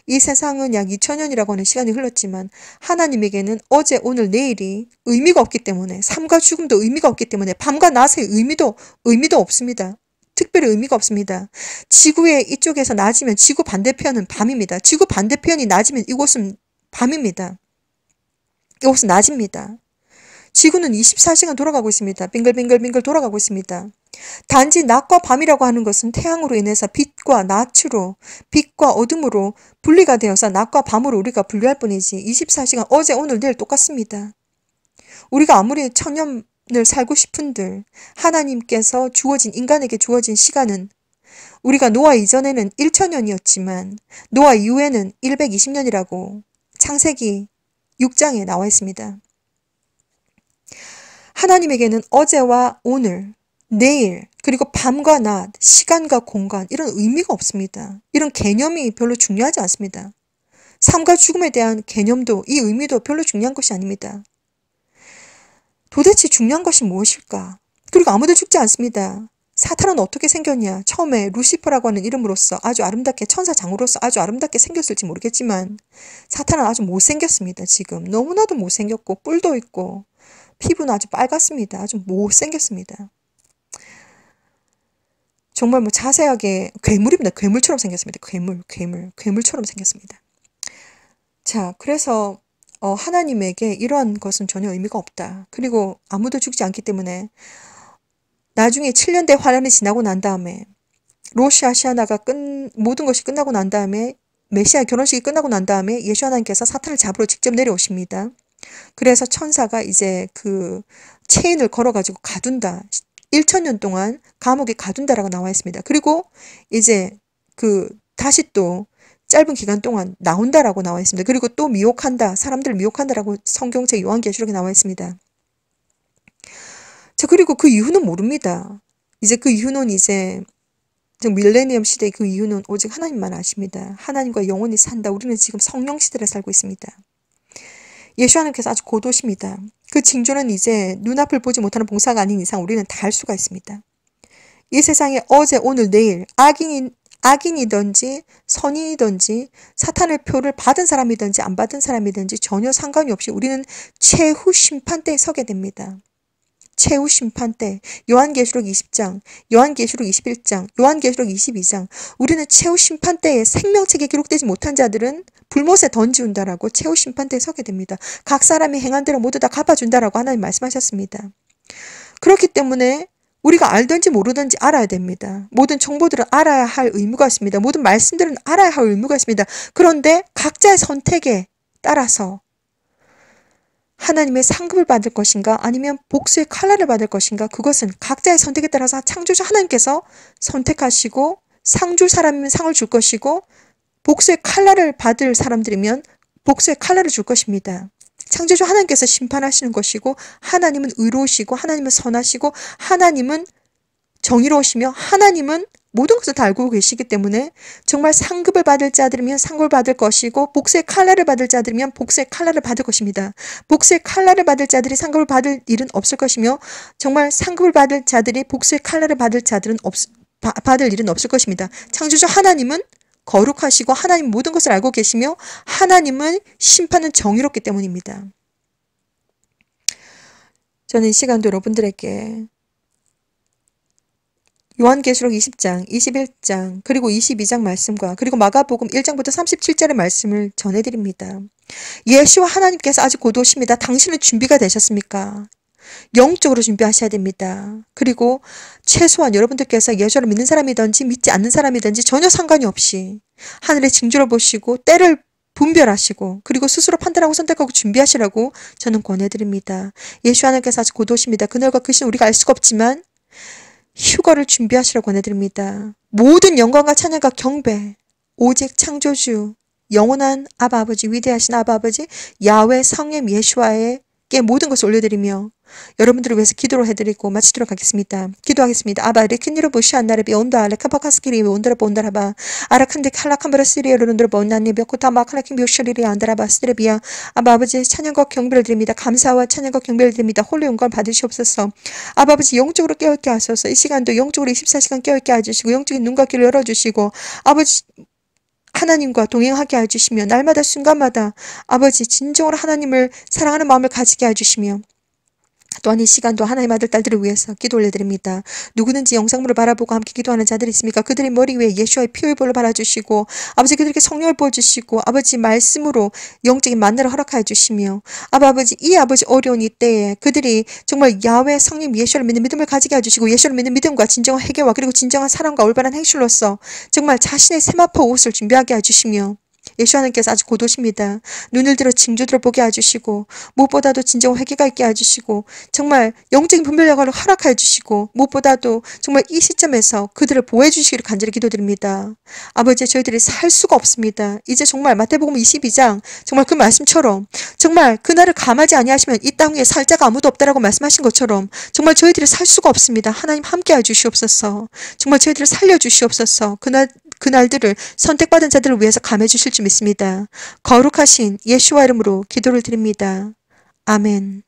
이 세상은 약 2000년이라고 하는 시간이 흘렀지만 하나님에게는 어제 오늘 내일이 의미가 없기 때문에 삶과 죽음도 의미가 없기 때문에 밤과 낮의 의미도 의미도 없습니다. 특별히 의미가 없습니다. 지구의 이쪽에서 낮으면 지구 반대편은 밤입니다. 지구 반대편이 낮으면 이곳은 밤입니다. 이곳은 낮입니다. 지구는 24시간 돌아가고 있습니다. 빙글빙글빙글 돌아가고 있습니다. 단지 낮과 밤이라고 하는 것은 태양으로 인해서 빛과 낮으로 빛과 어둠으로 분리가 되어서 낮과 밤으로 우리가 분류할 뿐이지 24시간 어제 오늘 내일 똑같습니다. 우리가 아무리 천년을 살고 싶은들 하나님께서 주어진 인간에게 주어진 시간은 우리가 노아 이전에는 1천년이었지만 노아 이후에는 120년이라고 창세기 6장에 나와 있습니다. 하나님에게는 어제와 오늘, 내일, 그리고 밤과 낮, 시간과 공간, 이런 의미가 없습니다. 이런 개념이 별로 중요하지 않습니다. 삶과 죽음에 대한 개념도 이 의미도 별로 중요한 것이 아닙니다. 도대체 중요한 것이 무엇일까? 그리고 아무도 죽지 않습니다. 사탄은 어떻게 생겼냐? 처음에 루시퍼라고 하는 이름으로서 아주 아름답게 천사장으로서 아주 아름답게 생겼을지 모르겠지만 사탄은 아주 못생겼습니다. 지금 너무나도 못생겼고 뿔도 있고 피부는 아주 빨갛습니다. 아주 못생겼습니다. 정말 뭐 자세하게 괴물입니다. 괴물처럼 생겼습니다. 괴물, 괴물, 괴물처럼 생겼습니다. 자, 그래서 어, 하나님에게 이러한 것은 전혀 의미가 없다. 그리고 아무도 죽지 않기 때문에 나중에 7년 대화란이 지나고 난 다음에 로시 아시아나가 끝 모든 것이 끝나고 난 다음에 메시아 결혼식이 끝나고 난 다음에 예수 하나님께서 사탄을 잡으러 직접 내려오십니다. 그래서 천사가 이제 그 체인을 걸어가지고 가둔다. 1 0 0 0년 동안 감옥에 가둔다라고 나와 있습니다. 그리고 이제 그 다시 또 짧은 기간 동안 나온다라고 나와 있습니다. 그리고 또 미혹한다. 사람들 을 미혹한다라고 성경책 요한계시록에 나와 있습니다. 자, 그리고 그 이유는 모릅니다. 이제 그 이유는 이제 지 밀레니엄 시대의 그 이유는 오직 하나님만 아십니다. 하나님과 영원히 산다. 우리는 지금 성령 시대를 살고 있습니다. 예수 하나님께서 아주 고도십니다. 그 징조는 이제 눈앞을 보지 못하는 봉사가 아닌 이상 우리는 다 할 수가 있습니다. 이 세상에 어제, 오늘, 내일 악인이 악인이든지 선인이든지 사탄의 표를 받은 사람이든지 안 받은 사람이든지 전혀 상관이 없이 우리는 최후 심판대에 서게 됩니다. 최후 심판대 요한계시록 20장, 요한계시록 21장, 요한계시록 22장 우리는 최후 심판대에 생명책에 기록되지 못한 자들은 불못에 던지운다라고 최후 심판대에 서게 됩니다. 각 사람이 행한 대로 모두 다 갚아준다라고 하나님 말씀하셨습니다. 그렇기 때문에 우리가 알든지 모르든지 알아야 됩니다. 모든 정보들을 알아야 할 의무가 있습니다. 모든 말씀들은 알아야 할 의무가 있습니다. 그런데 각자의 선택에 따라서 하나님의 상급을 받을 것인가 아니면 복수의 칼날을 받을 것인가 그것은 각자의 선택에 따라서 창조주 하나님께서 선택하시고 상 줄 사람이면 상을 줄 것이고 복수의 칼날을 받을 사람들이면 복수의 칼날을 줄 것입니다. 창조주 하나님께서 심판하시는 것이고 하나님은 의로우시고 하나님은 선하시고 하나님은 정의로우시며 하나님은 모든 것을 다 알고 계시기 때문에 정말 상급을 받을 자들이면 상급을 받을 것이고 복수의 칼날을 받을 자들이면 복수의 칼날을 받을 것입니다. 복수의 칼날을 받을 자들이 상급을 받을 일은 없을 것이며 정말 상급을 받을 자들이 복수의 칼날을 받을 자들은 없, 받을 일은 없을 것입니다. 창조주 하나님은 거룩하시고 하나님 모든 것을 알고 계시며 하나님은 심판은 정의롭기 때문입니다. 저는 이 시간도 여러분들에게 요한계시록 20장, 21장, 그리고 22장 말씀과 그리고 마가복음 1장부터 37절의 말씀을 전해드립니다. 예수와 하나님께서 아직 고도십니다. 당신은 준비가 되셨습니까? 영적으로 준비하셔야 됩니다. 그리고 최소한 여러분들께서 예수를 믿는 사람이든지 믿지 않는 사람이든지 전혀 상관이 없이 하늘의 징조를 보시고 때를 분별하시고 그리고 스스로 판단하고 선택하고 준비하시라고 저는 권해드립니다. 예수 하나님께서 아직 고도십니다. 그날과 그신 우리가 알 수가 없지만 휴거를 준비하시라고 권해드립니다. 모든 영광과 찬양과 경배 오직 창조주 영원한 아바 아버지 위대하신 아바 아버지 야외 성의 예수와에게 모든 것을 올려드리며 여러분들을 위해서 기도를 해드리고 마치도록 하겠습니다. 기도하겠습니다. 아바 레킨니로 보시 안나르비 온다 레카파카스키리 온다라바 온다라바 아라칸데 칼라캄브라 스리에르로 온다라바 온나니 벽코타 마칼라킹 묘셔리리 안다라바 스드레비아 아바 아버지 찬양과 경배를 드립니다. 감사와 찬양과 경배를 드립니다. 홀리 영광 받으시옵소서 아바 아버지 영적으로 깨어있게 하소서 이 시간도 영적으로 24시간 깨어있게 해주시고 영적인 눈과 귀를 열어주시고 아버지 하나님과 동행하게 해주시며 날마다 순간마다 아버지 진정으로 하나님을 사랑하는 마음을 가지게 해주시며 또한 이 시간도 하나님 아들 딸들을 위해서 기도 올려드립니다. 누구든지 영상물을 바라보고 함께 기도하는 자들이 있습니까? 그들의 머리 위에 예수와의 피의 볼로 발라주시고 아버지 그들에게 성령을 부어주시고 아버지 말씀으로 영적인 만나를 허락하여 주시며 아버 아버지 이 아버지 어려운 이 때에 그들이 정말 야외 성령 예수를 믿는 믿음을 가지게 해주시고 예수를 믿는 믿음과 진정한 해결와 그리고 진정한 사랑과 올바른 행실로서 정말 자신의 세마포 옷을 준비하게 해주시며 예수 하나님께서 아주 고도십니다. 눈을 들어 징조들을 보게 해주시고 무엇보다도 진정 회개가 있게 해주시고 정말 영적인 분별 역할을 허락해 주시고 무엇보다도 정말 이 시점에서 그들을 보호해 주시기를 간절히 기도드립니다. 아버지 저희들이 살 수가 없습니다. 이제 정말 마태복음 22장 정말 그 말씀처럼 정말 그날을 감하지 아니하시면 이 땅 위에 살 자가 아무도 없다라고 말씀하신 것처럼 정말 저희들이 살 수가 없습니다. 하나님 함께 해주시옵소서. 정말 저희들을 살려주시옵소서. 그날 그날들을 선택받은 자들을 위해서 감해 주실 줄 믿습니다. 거룩하신 예수와 이름으로 기도를 드립니다. 아멘